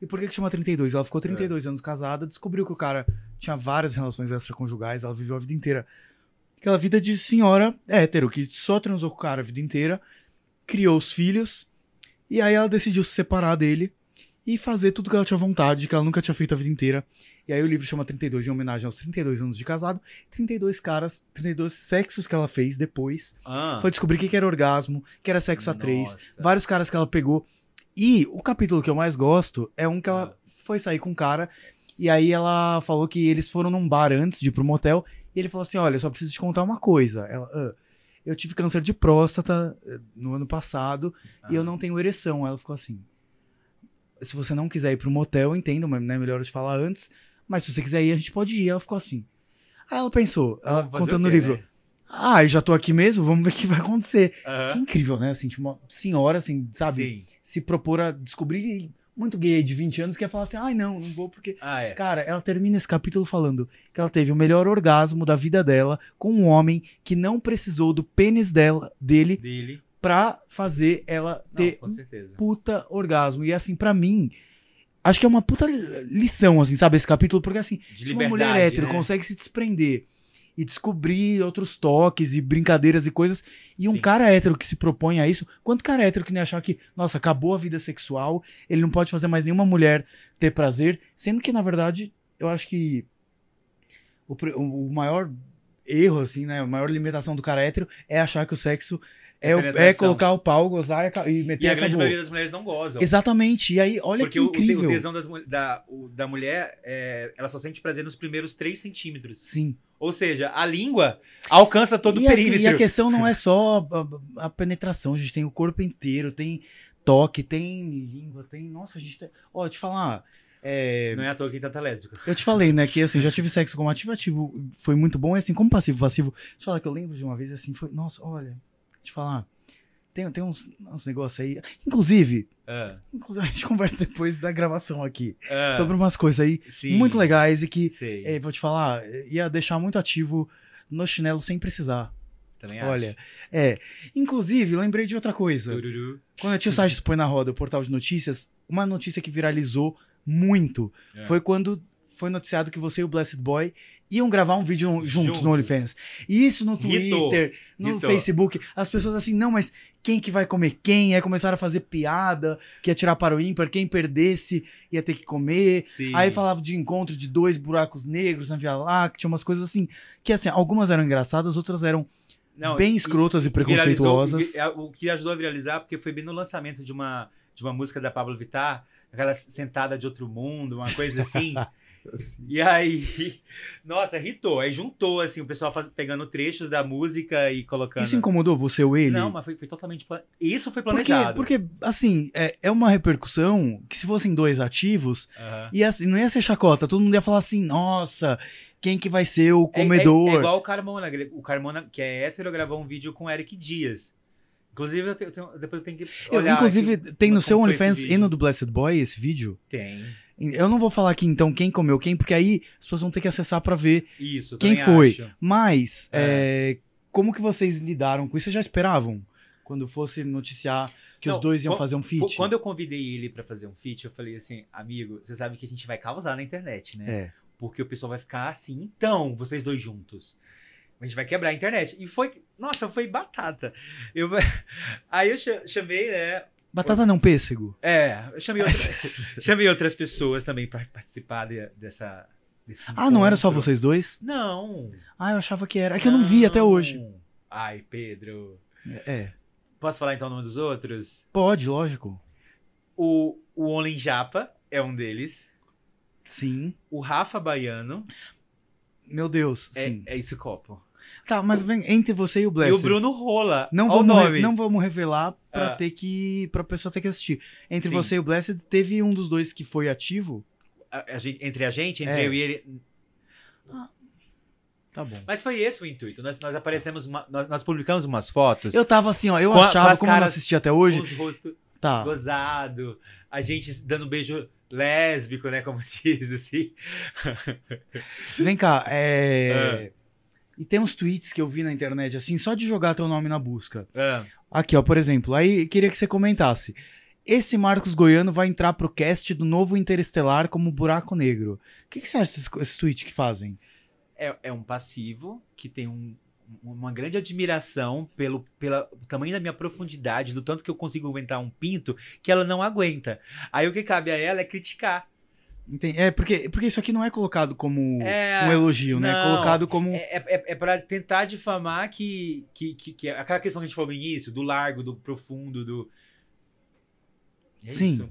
E por que, que chama 32? Ela ficou 32 é. anos casada, descobriu que o cara tinha várias relações extraconjugais, ela viveu a vida inteira. Aquela vida de senhora hétero, que só transou com o cara a vida inteira, criou os filhos, e aí ela decidiu se separar dele e fazer tudo que ela tinha vontade, que ela nunca tinha feito a vida inteira. E aí o livro chama 32 em homenagem aos 32 anos de casado. 32 caras, 32 sexos que ela fez depois. Ah. Foi descobrir que era orgasmo, que era sexo Nossa. a três. Vários caras que ela pegou. E o capítulo que eu mais gosto é um que ela ah. foi sair com um cara. E aí ela falou que eles foram num bar antes de ir pro motel. E ele falou assim: Olha, eu só preciso te contar uma coisa. Ela, ah, eu tive câncer de próstata eh, no ano passado ah. e eu ah. não tenho ereção. Ela ficou assim: Se você não quiser ir pro motel, entendo, mas é né, melhor eu te falar antes mas se você quiser ir, a gente pode ir. Ela ficou assim. Aí ela pensou, ela contando no livro. Né? Ah, eu já tô aqui mesmo, vamos ver o que vai acontecer. Uhum. Que incrível, né? Assim, tipo, uma senhora, assim, sabe? Sim. Se propor a descobrir muito gay de 20 anos que ia falar assim: ai, não, não vou porque. Ah, é. Cara, ela termina esse capítulo falando que ela teve o melhor orgasmo da vida dela com um homem que não precisou do pênis dela, dele, dele. pra fazer ela ter não, um puta orgasmo. E assim, para mim, Acho que é uma puta lição, assim, sabe, esse capítulo, porque assim, se uma mulher hétero né? consegue se desprender e descobrir outros toques e brincadeiras e coisas. E um Sim. cara hétero que se propõe a isso, quanto cara hétero que nem achar que, nossa, acabou a vida sexual, ele não pode fazer mais nenhuma mulher ter prazer, sendo que, na verdade, eu acho que o, o maior erro, assim, né, a maior limitação do cara hétero é achar que o sexo é, é, colocar o pau, gozar e meter e a, grande maioria das mulheres não gozam. Exatamente. E aí, olha Porque que incrível. Porque o tesão das, da, da mulher, é, ela só sente prazer nos primeiros 3 centímetros. Sim. Ou seja, a língua alcança todo e o perímetro. Assim, e a questão não é só a, a, penetração, a gente tem o corpo inteiro, tem toque, tem língua, tem... Nossa, a gente tem... Ó, te falar... É... Não é à toa que ele tá lésbico. Eu te falei, né, que assim, já tive sexo como ativo ativo, foi muito bom, e assim, como passivo passivo, te falar que eu lembro de uma vez, assim, foi, nossa, olha, te falar, tem, tem uns, uns negócios aí. Inclusive, é. inclusive, a gente conversa depois da gravação aqui é. sobre umas coisas aí Sim. muito legais e que, é, vou te falar, ia deixar muito ativo no chinelo sem precisar. Também Olha, acho. é. Inclusive, lembrei de outra coisa. Tururu. Quando eu tinha o site do Põe na Roda, o portal de notícias, uma notícia que viralizou muito é. foi quando foi noticiado que você e o Blessed Boy iam gravar um vídeo juntos, juntos. no OnlyFans. E isso no Twitter, no Facebook. As pessoas assim, não, mas quem que vai comer quem? Aí começaram a fazer piada, que ia tirar para o ímpar, quem perdesse ia ter que comer. Sim. Aí falava de encontro de dois buracos negros na Via Láctea, umas coisas assim. Que assim, algumas eram engraçadas, outras eram não, bem escrotas e, e preconceituosas. O que ajudou a viralizar, porque foi bem no lançamento de uma, de uma música da Pablo Vittar, aquela sentada de outro mundo, uma coisa assim. Assim. E aí, nossa, irritou. Aí juntou, assim, o pessoal faz, pegando trechos da música e colocando. Isso incomodou você ou ele? Não, mas foi, foi totalmente. Plan... Isso foi planejado. Porque, porque assim, é, é, uma repercussão que se fossem dois ativos, uhum. ia, não ia ser chacota. Todo mundo ia falar assim, nossa, quem que vai ser o comedor? É, é, é igual o Carmona. O Carmona, que é hétero, gravou um vídeo com o Eric Dias. Inclusive, eu tenho, depois eu tenho que. Eu, inclusive, aqui, tem no seu OnlyFans e no do Blessed Boy esse vídeo? Tem. Eu não vou falar aqui então quem comeu quem, porque aí as pessoas vão ter que acessar para ver Isso, quem foi. Acho. Mas é. É, como que vocês lidaram com isso? Vocês já esperavam quando fosse noticiar que não, os dois iam fazer um feat? Quando eu convidei ele para fazer um feat, eu falei assim, amigo, você sabe que a gente vai causar na internet, né? É. Porque o pessoal vai ficar assim, então, vocês dois juntos. A gente vai quebrar a internet. E foi, nossa, foi batata. Eu, aí eu chamei, né, Batata não, pêssego. É, eu chamei, chamei outras pessoas também para participar de, dessa. ah, não era só vocês dois? Não. Ah, eu achava que era. É que não. eu não vi até hoje. Ai, Pedro. É. Posso falar então o nome dos outros? Pode, lógico. O, o Olen Japa é um deles. Sim. O Rafa Baiano. Meu Deus, é, sim. É esse copo. Tá, mas vem entre você e o Blessed. E o Bruno rola. Não vamos, nome. não vamos revelar pra ah. ter que. pra pessoa ter que assistir. Entre Sim. você e o Blessed, teve um dos dois que foi ativo? A, a gente, entre a gente, entre é. eu e ele. Ah. Tá bom. Mas foi esse o intuito. Nós, nós aparecemos, uma, nós, nós, publicamos umas fotos. Eu tava assim, ó, eu com, achava, com como caras, eu não assisti até hoje. Com os rostos tá. gozado, a gente dando um beijo lésbico, né? Como diz assim. Vem cá, é. Ah. E tem uns tweets que eu vi na internet, assim, só de jogar teu nome na busca. É. Aqui, ó, por exemplo, aí queria que você comentasse. Esse Marcos Goiano vai entrar pro cast do novo Interestelar como Buraco Negro. O que, que você acha desses, tweets que fazem? É, é um passivo que tem um, uma grande admiração pelo, pelo tamanho da minha profundidade, do tanto que eu consigo aguentar um pinto, que ela não aguenta. Aí o que cabe a ela é criticar. Entendi. É, porque, porque isso aqui não é colocado como é, um elogio, não, né? É colocado como. É, é, é, é para tentar difamar que, que, que, que, Aquela questão que a gente falou no início, do largo, do profundo, do. É Sim. Isso.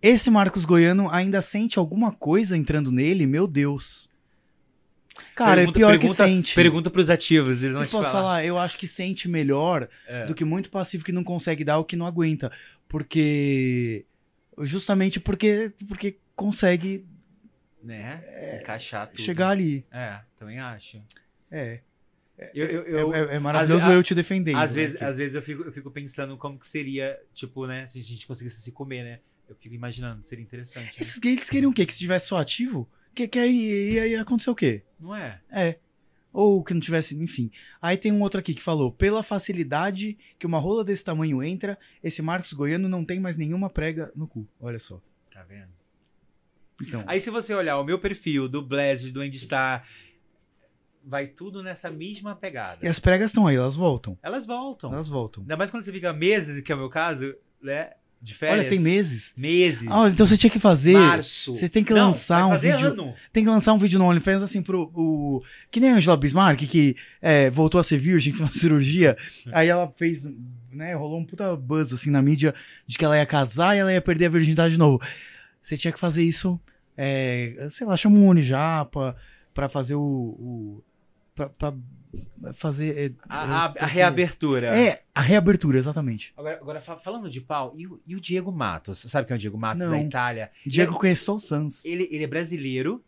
Esse Marcos Goiano ainda sente alguma coisa entrando nele? Meu Deus. Cara, é pergunta, é pior pergunta, que sente. Pergunta pros ativos, eles vão eu te posso falar. falar. Eu acho que sente melhor é. do que muito passivo que não consegue dar o que não aguenta. Porque. Justamente porque. porque consegue né? É, Encaixar tudo. Chegar ali. É, também acho. É. Eu, eu, é, eu, é, é, maravilhoso às, eu te defender. Às, né, vezes, às vezes eu fico, eu fico pensando como que seria, tipo, né? Se a gente conseguisse se comer, né? Eu fico imaginando, seria interessante. Né? Esses gays queriam o quê? Que se tivesse só ativo? Que, que aí aí ia acontecer o quê? Não é? É. Ou que não tivesse, enfim. Aí tem um outro aqui que falou: pela facilidade que uma rola desse tamanho entra, esse Marcos Goiano não tem mais nenhuma prega no cu. Olha só. Tá vendo? Então. Aí se você olhar o meu perfil do Blessed, do Endstar, vai tudo nessa mesma pegada. E as pregas estão aí, elas voltam. Elas voltam. Elas voltam. Ainda mais quando você fica meses, que é o meu caso, né? De férias. Olha, tem meses. Meses. Ah, então você tinha que fazer. Março. Você tem que Não, lançar um vídeo. Ano. Tem que lançar um vídeo no OnlyFans, assim, pro. O, que nem a Angela Bismarck, que é, voltou a ser virgem, fez uma cirurgia. aí ela fez. Né, rolou um puta buzz assim na mídia de que ela ia casar e ela ia perder a virgindade de novo você tinha que fazer isso, é, sei lá, chama um Unijapa para fazer o. o pra, pra fazer. É, a, a, é, a, reabertura. É, a reabertura, exatamente. Agora, agora falando de pau, e o, e o, Diego Matos? Sabe quem é o Diego Matos Não. da Itália? Diego ele, é, conheceu o Sans. Ele, ele é brasileiro.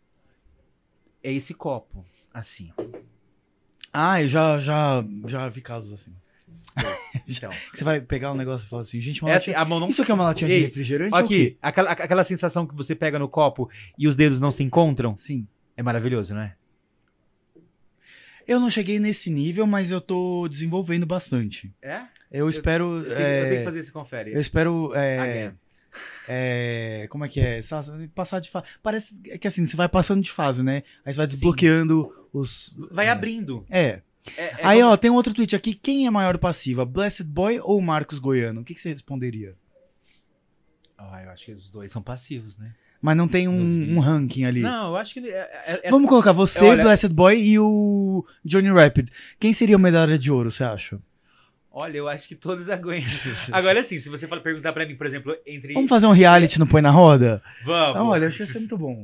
É esse copo, assim. Ah, eu já, já, já vi casos assim. Então. você vai pegar um negócio e falar assim, gente, é assim, não... isso aqui é uma latinha Ei, de refrigerante? É aqui, aquela, aquela sensação que você pega no copo e os dedos não se encontram? Sim. É maravilhoso, não é? Eu não cheguei nesse nível, mas eu tô desenvolvendo bastante. É? Eu, eu espero. Eu tenho, é, eu tenho, é, que fazer esse confere. Eu espero. É, é, como é que é? Passar de fase. Parece que é assim, você vai passando de fase, né? Aí você vai desbloqueando Sim. os. Vai abrindo. É. É, é Aí, como... ó, é- tem um outro tweet aqui. Quem é maior passiva, Blessed Boy ou Marcos Goiano? O que, que você responderia? Ah, eu acho que os dois são passivos, né? Mas não tem um, um ranking ali. Não, eu acho que. É, é, é Vamos assim, colocar você, olha... Blessed Boy e o Johnny Rapid. Quem seria o medalha de ouro, você acha? Olha, eu acho que todos aguentam. Agora, assim, se você for perguntar para mim, por exemplo, entre. Vamos fazer um reality no Põe na Roda? Vamos. Não, olha, acho que isso é muito bom.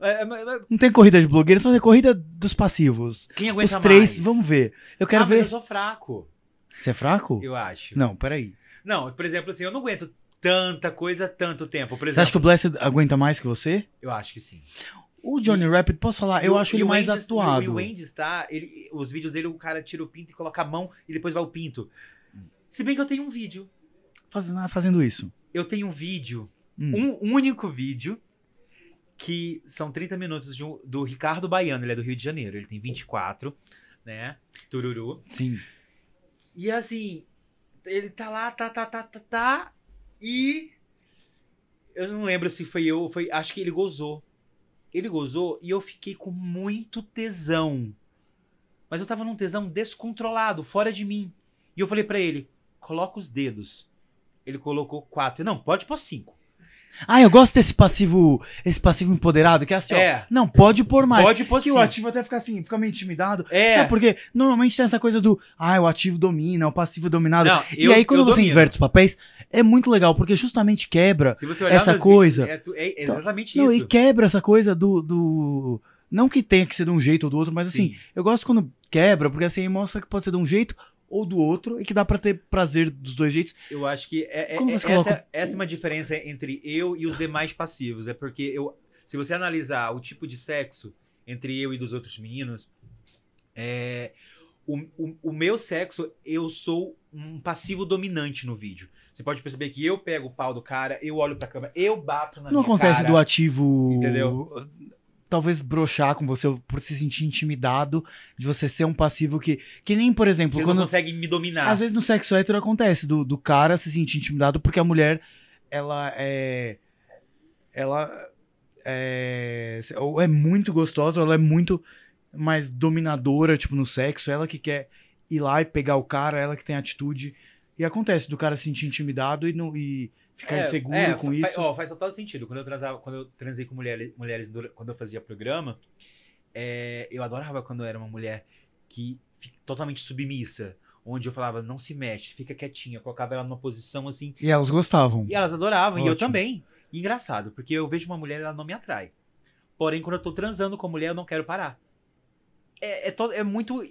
É, é, não tem corrida de blogueiros, só tem corrida dos passivos. Quem aguenta Os três, mais? vamos ver. Eu quero ah, ver. Mas eu sou fraco. Você é fraco? Eu acho. Não, peraí. Não, por exemplo, assim, eu não aguento tanta coisa tanto tempo. Por exemplo, você acha que o Blessed aguenta mais que você? Eu acho que sim. O Johnny Rapid, posso falar? Eu acho ele mais Andy, assim, atuado. o Andy está, ele, os vídeos dele, o cara tira o pinto e coloca a mão e depois vai o pinto. Se bem que eu tenho um vídeo. Fazendo, fazendo isso. Eu tenho um vídeo, hum. um único vídeo, que são 30 minutos de, do Ricardo Baiano, ele é do Rio de Janeiro, ele tem 24, né? Tururu. Sim. E assim, ele tá lá, tá, tá, tá, tá, tá, e eu não lembro se foi eu, foi, acho que ele gozou. Ele gozou e eu fiquei com muito tesão. Mas eu tava num tesão descontrolado, fora de mim. E eu falei para ele: "Coloca os dedos". Ele colocou quatro. Não, pode pôr cinco. Ah, eu gosto desse passivo, esse passivo empoderado, que é assim, é. Ó, não, pode pôr mais. Pode pôr sim. o ativo até fica assim, fica meio intimidado. É. Sabe porque normalmente tem essa coisa do, ah, o ativo domina, o passivo dominado. Não, eu, e aí quando você domino. inverte os papéis, é muito legal, porque justamente quebra essa coisa. Vídeos, é, é, então, exatamente não, isso. Não, e quebra essa coisa do, do... Não que tenha que ser de um jeito ou do outro, mas assim, sim. eu gosto quando quebra, porque assim mostra que pode ser de um jeito ou do outro e que dá para ter prazer dos dois jeitos. Eu acho que é, é, é essa, coloca... essa é uma diferença entre eu e os demais passivos. É porque eu, se você analisar o tipo de sexo entre eu e dos outros meninos, é, o, o, o meu sexo, eu sou um passivo dominante no vídeo. Você pode perceber que eu pego o pau do cara, eu olho pra câmera, eu bato na Não acontece cara, do ativo. Entendeu? talvez brochar com você por se sentir intimidado de você ser um passivo que que nem por exemplo que quando não consegue me dominar às vezes no sexo hétero acontece do, do cara se sentir intimidado porque a mulher ela é ela é ou é muito gostosa ou ela é muito mais dominadora tipo no sexo ela que quer ir lá e pegar o cara ela que tem atitude e acontece do cara se sentir intimidado e, no, e Ficar é, inseguro é, com isso. Ó, faz total sentido. Quando eu, transava, quando eu transei com mulher, mulheres, quando eu fazia programa, é, eu adorava quando eu era uma mulher que totalmente submissa. Onde eu falava, não se mexe, fica quietinha. colocava ela numa posição assim. E elas gostavam. E elas adoravam, Ótimo. e eu também. E engraçado, porque eu vejo uma mulher ela não me atrai. Porém, quando eu tô transando com a mulher, eu não quero parar. É, é, é muito. Uh,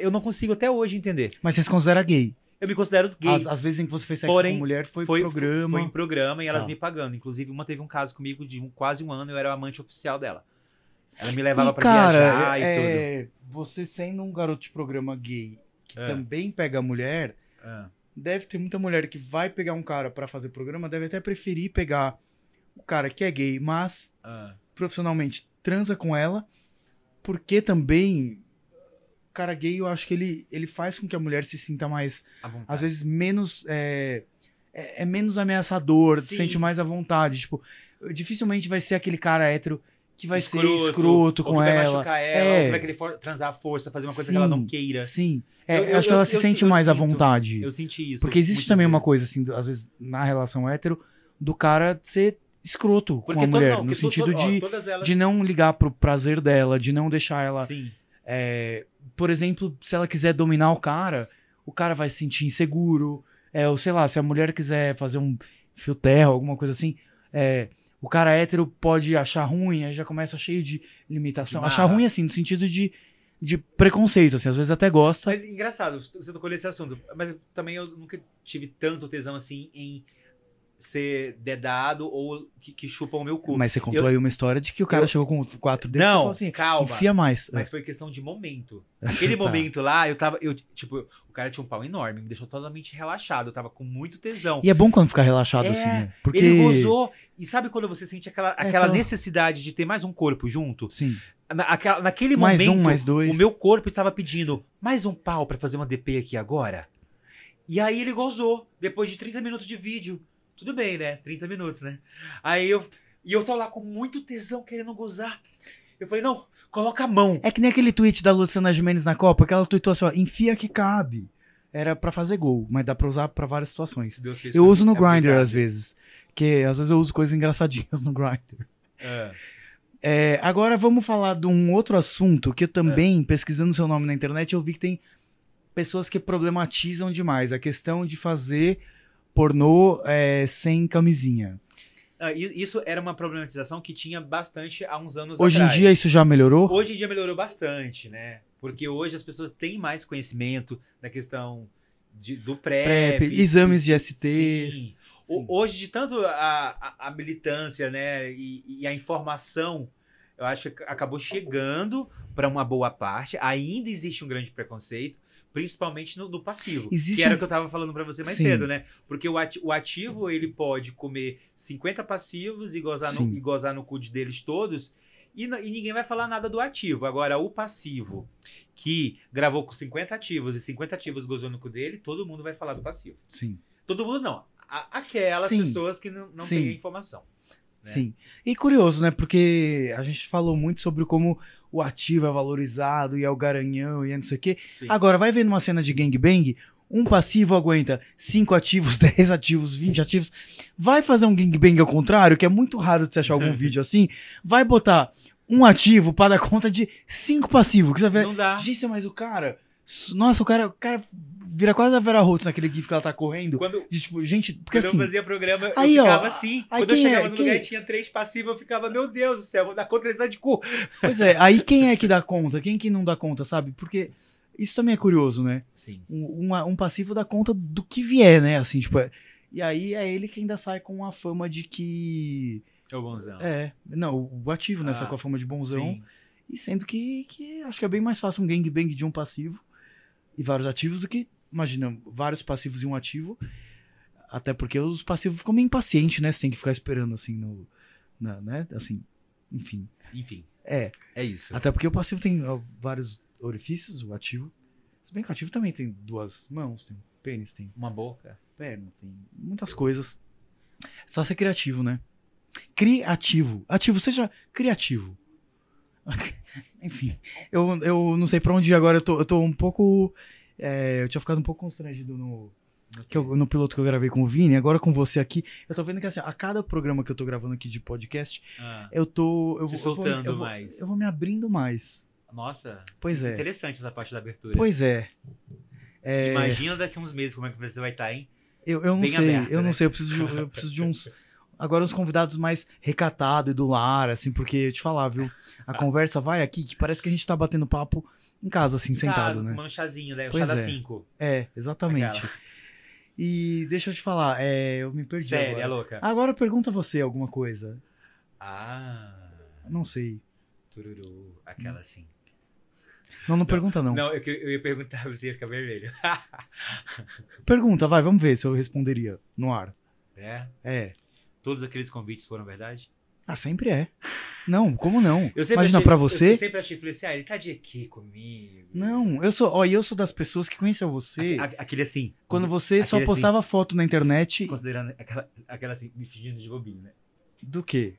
eu não consigo até hoje entender. Mas você consideram gay? Eu me considero gay. Às, às vezes em que você fez sexo Porém, com mulher foi, foi programa. Foi, em programa e elas ah. Tá. me pagando. Inclusive, uma teve um caso comigo de um, quase um ano, eu era amante oficial dela. Ela me levava e, pra cara, viajar e é, tudo. Você sendo um garoto de programa gay que é. também pega mulher, é. deve ter muita mulher que vai pegar um cara para fazer programa, deve até preferir pegar o cara que é gay, mas é. profissionalmente transa com ela, porque também cara gay, eu acho que ele, ele faz com que a mulher se sinta mais, às vezes, menos. É, é, é menos ameaçador, Sim. sente mais à vontade. Tipo, dificilmente vai ser aquele cara hétero que vai escroto, ser escroto com vai ela. Machucar ela é. vai querer transar à força, fazer uma coisa Sim. que ela não queira. Sim. É, eu, eu, acho que ela eu, se sente mais sinto, à vontade. Eu senti isso. Porque existe também vezes. uma coisa, assim, às vezes, na relação hétero, do cara ser escroto porque com a todo, mulher. Não, no sentido todo, de, ó, elas... de não ligar pro prazer dela, de não deixar ela. Sim. É, por exemplo, se ela quiser dominar o cara, o cara vai se sentir inseguro. É, ou sei lá, se a mulher quiser fazer um fio terra, alguma coisa assim, é, o cara hétero pode achar ruim, aí já começa cheio de limitação. Achar ruim, assim, no sentido de, de preconceito, assim, às vezes até gosta. Mas engraçado, você tocou nesse assunto, mas também eu nunca tive tanto tesão assim em ser dedado ou que, que chupam o meu cu. Mas você contou eu, aí uma história de que o cara eu, chegou com quatro dedos não, assim, calma, enfia mais. Mas foi questão de momento. Aquele tá. momento lá, eu tava, eu, tipo, o cara tinha um pau enorme, me deixou totalmente relaxado, eu tava com muito tesão. E é bom quando ficar relaxado é, assim, né? Porque... Ele gozou, e sabe quando você sente aquela, é aquela, é, necessidade de ter mais um corpo junto? Sim. Naquele momento, naquele mais momento, um, mais dois. o meu corpo estava pedindo mais um pau para fazer uma DP aqui agora. E aí ele gozou, depois de 30 minutos de vídeo tudo bem, né? 30 minutos, né? Aí eu. E eu tô lá com muito tesão querendo gozar. Eu falei, não, coloca a mão. É que nem aquele tweet da Luciana Jimenez na Copa, que ela tweetou assim, ó, enfia que cabe. Era para fazer gol, mas dá pra usar para várias situações. Deus eu uso no é às vezes. Que às vezes eu uso coisas engraçadinhas no Grindr. É. É, agora vamos falar de um outro assunto que eu também, é. pesquisando seu nome na internet, eu vi que tem pessoas que problematizam demais a questão de fazer pornô é, sem camisinha. Ah, isso era uma problematização que tinha bastante há uns anos Hoje atrás. em dia isso já melhorou? Hoje em dia melhorou bastante, né? Porque hoje as pessoas têm mais conhecimento da questão de, do PrEP, PrEP. Exames de STs. Sim. Sim. Hoje, de tanto a, a, a militância né, e, e, a informação, eu acho que acabou chegando para uma boa parte. Ainda existe um grande preconceito, principalmente no, no passivo. Existe que era o que eu estava falando para você mais Sim. cedo, né? Porque o, ati o ativo, ele pode comer 50 passivos e gozar, no, e gozar no cu deles todos, e, e, ninguém vai falar nada do ativo. Agora, o passivo, que gravou com 50 ativos e 50 ativos gozou no cu dele, todo mundo vai falar do passivo. Sim. Todo mundo não. A, aquelas Sim. pessoas que não, não têm a informação. Né? Sim. E curioso, né? Porque a gente falou muito sobre como o ativo é valorizado e é o garanhão e é não sei o quê. Sim. Agora, vai vendo uma cena de gangbang, um passivo aguenta 5 ativos, 10 ativos, 20 ativos. Vai fazer um gangbang ao contrário, que é muito raro de você achar algum vídeo assim. Vai botar um ativo para dar conta de 5 passivos. Que você vai... Não dá. Gente, mas o cara nossa, o cara, o cara vira quase a Vera Holtz naquele GIF que ela tá correndo. Quando, de, tipo, gente, porque quando assim, eu fazia programa, eu aí, ficava ó, assim. Aí, quando eu é? chegava é, no lugar e tinha três passivos, eu ficava, meu Deus do céu, vou dar conta desse de cu. Pois é, aí quem é que dá conta? Quem que não dá conta, sabe? Porque isso também é curioso, né? Sim. Um, um passivo dá conta do que vier, né? Assim, tipo, é, e aí é ele que ainda sai com a fama de que... É o bonzão. É, não, o ativo, né? Ah, sai com a fama de bonzão. Sim. E sendo que, que acho que é bem mais fácil um gangbang de um passivo e vários ativos do que, imagina, vários passivos e um ativo. Até porque os passivos ficam meio impacientes, né? Você tem que ficar esperando, assim, no, na, né? Assim, enfim. Enfim. É. É isso. Até porque o passivo tem ó, vários orifícios, o ativo. Se bem que o ativo também tem duas mãos, tem pênis, tem. Uma boca. Perna, tem muitas coisas. Só ser criativo, né? Criativo. Ativo, seja criativo. Enfim, eu, eu não sei para onde ir agora. Eu tô, eu tô um pouco. É, eu tinha ficado um pouco constrangido no, que eu, no piloto que eu gravei com o Vini, agora com você aqui, eu tô vendo que assim, a cada programa que eu tô gravando aqui de podcast, ah, eu tô. Eu se vou, soltando eu vou, eu vou, mais. Eu vou me abrindo mais. Nossa. Pois é. é. Interessante essa parte da abertura. Pois é. é. Imagina daqui a uns meses como é que você vai estar, tá, hein? Eu, eu não Bem sei, aberta, eu né? não sei, eu preciso de, eu preciso de uns Agora uns convidados mais recatado e do lar, assim, porque eu te falar, viu? A conversa vai aqui que parece que a gente tá batendo papo em casa, assim, em sentado, casa, né? Tomando um chazinho, né? O pois chá é. da 5. É, exatamente. Aquela. E deixa eu te falar, é, eu me perdi. Sério, agora. é louca. Agora pergunta você alguma coisa. Ah. Não sei. Tururu, aquela assim. Não, não, não pergunta, não. Não, eu, eu ia perguntar, você ia ficar vermelho. pergunta, vai, vamos ver se eu responderia no ar. É? É. Todos aqueles convites foram verdade? Ah, sempre é. Não, como não? Imagina para você. Eu sempre achei, falei assim, ah, ele tá de aqui comigo. Não, eu sou, ó, eu sou das pessoas que conheceu você. A, aquele assim. Quando você só assim. postava assim, foto na internet. Considerando aquela, aquela assim, me fingindo de bobinho, né? Do quê?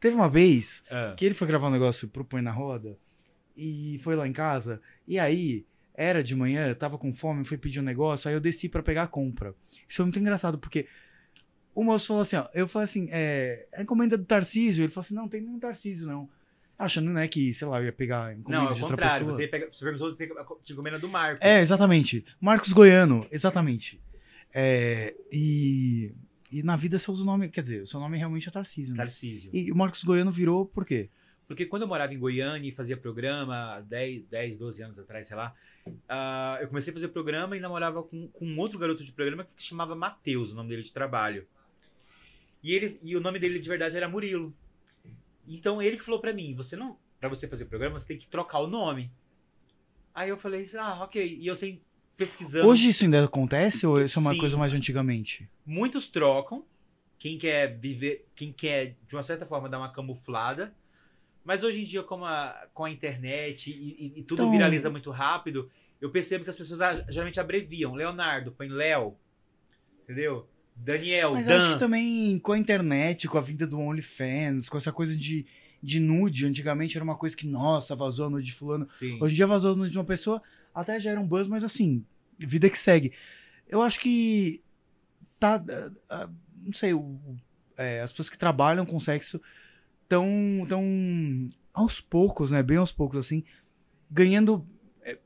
Teve uma vez ah. que ele foi gravar um negócio pro Põe na Roda e foi lá em casa. E aí, era de manhã, eu tava com fome, fui pedir um negócio, aí eu desci para pegar a compra. Isso foi muito engraçado, porque o moço falou assim, ó, eu falei assim, é, é encomenda do Tarcísio. Ele falou assim, não, tem nenhum Tarcísio, não. Achando, né, que, sei lá, eu ia pegar encomenda não, de outra pessoa. Não, ao contrário, você pega, você perguntou, você tinha encomenda do Marcos. É, exatamente. Marcos Goiano, exatamente. É, e, e na vida você usa o nome, quer dizer, o seu nome realmente é Tarcísio. Né? Tarcísio. E o Marcos Goiano virou por quê? Porque quando eu morava em Goiânia e fazia programa, 10, 10 12 anos atrás, sei lá, uh, eu comecei a fazer programa e namorava com, com um outro garoto de programa que chamava Matheus, o nome dele de trabalho. E, ele, e o nome dele de verdade era Murilo. Então ele que falou para mim, você não, para você fazer o programa, você tem que trocar o nome. Aí eu falei, ah, ok. E eu sem pesquisando. Hoje isso ainda acontece ou isso é uma Sim. coisa mais antigamente? Muitos trocam. Quem quer viver, quem quer de uma certa forma dar uma camuflada. Mas hoje em dia, como a, com a internet e, e, e tudo então... viraliza muito rápido, eu percebo que as pessoas geralmente abreviam. Leonardo, põe Léo. Entendeu? Daniel, Mas Dan. acho que também com a internet, com a vinda do OnlyFans, com essa coisa de, de nude, antigamente era uma coisa que, nossa, vazou a nude de fulano. Sim. Hoje em dia vazou a nude de uma pessoa, até já era um buzz, mas assim, vida que segue. Eu acho que tá. Ah, ah, não sei, o, é, as pessoas que trabalham com sexo estão tão aos poucos, né? Bem aos poucos, assim, ganhando é,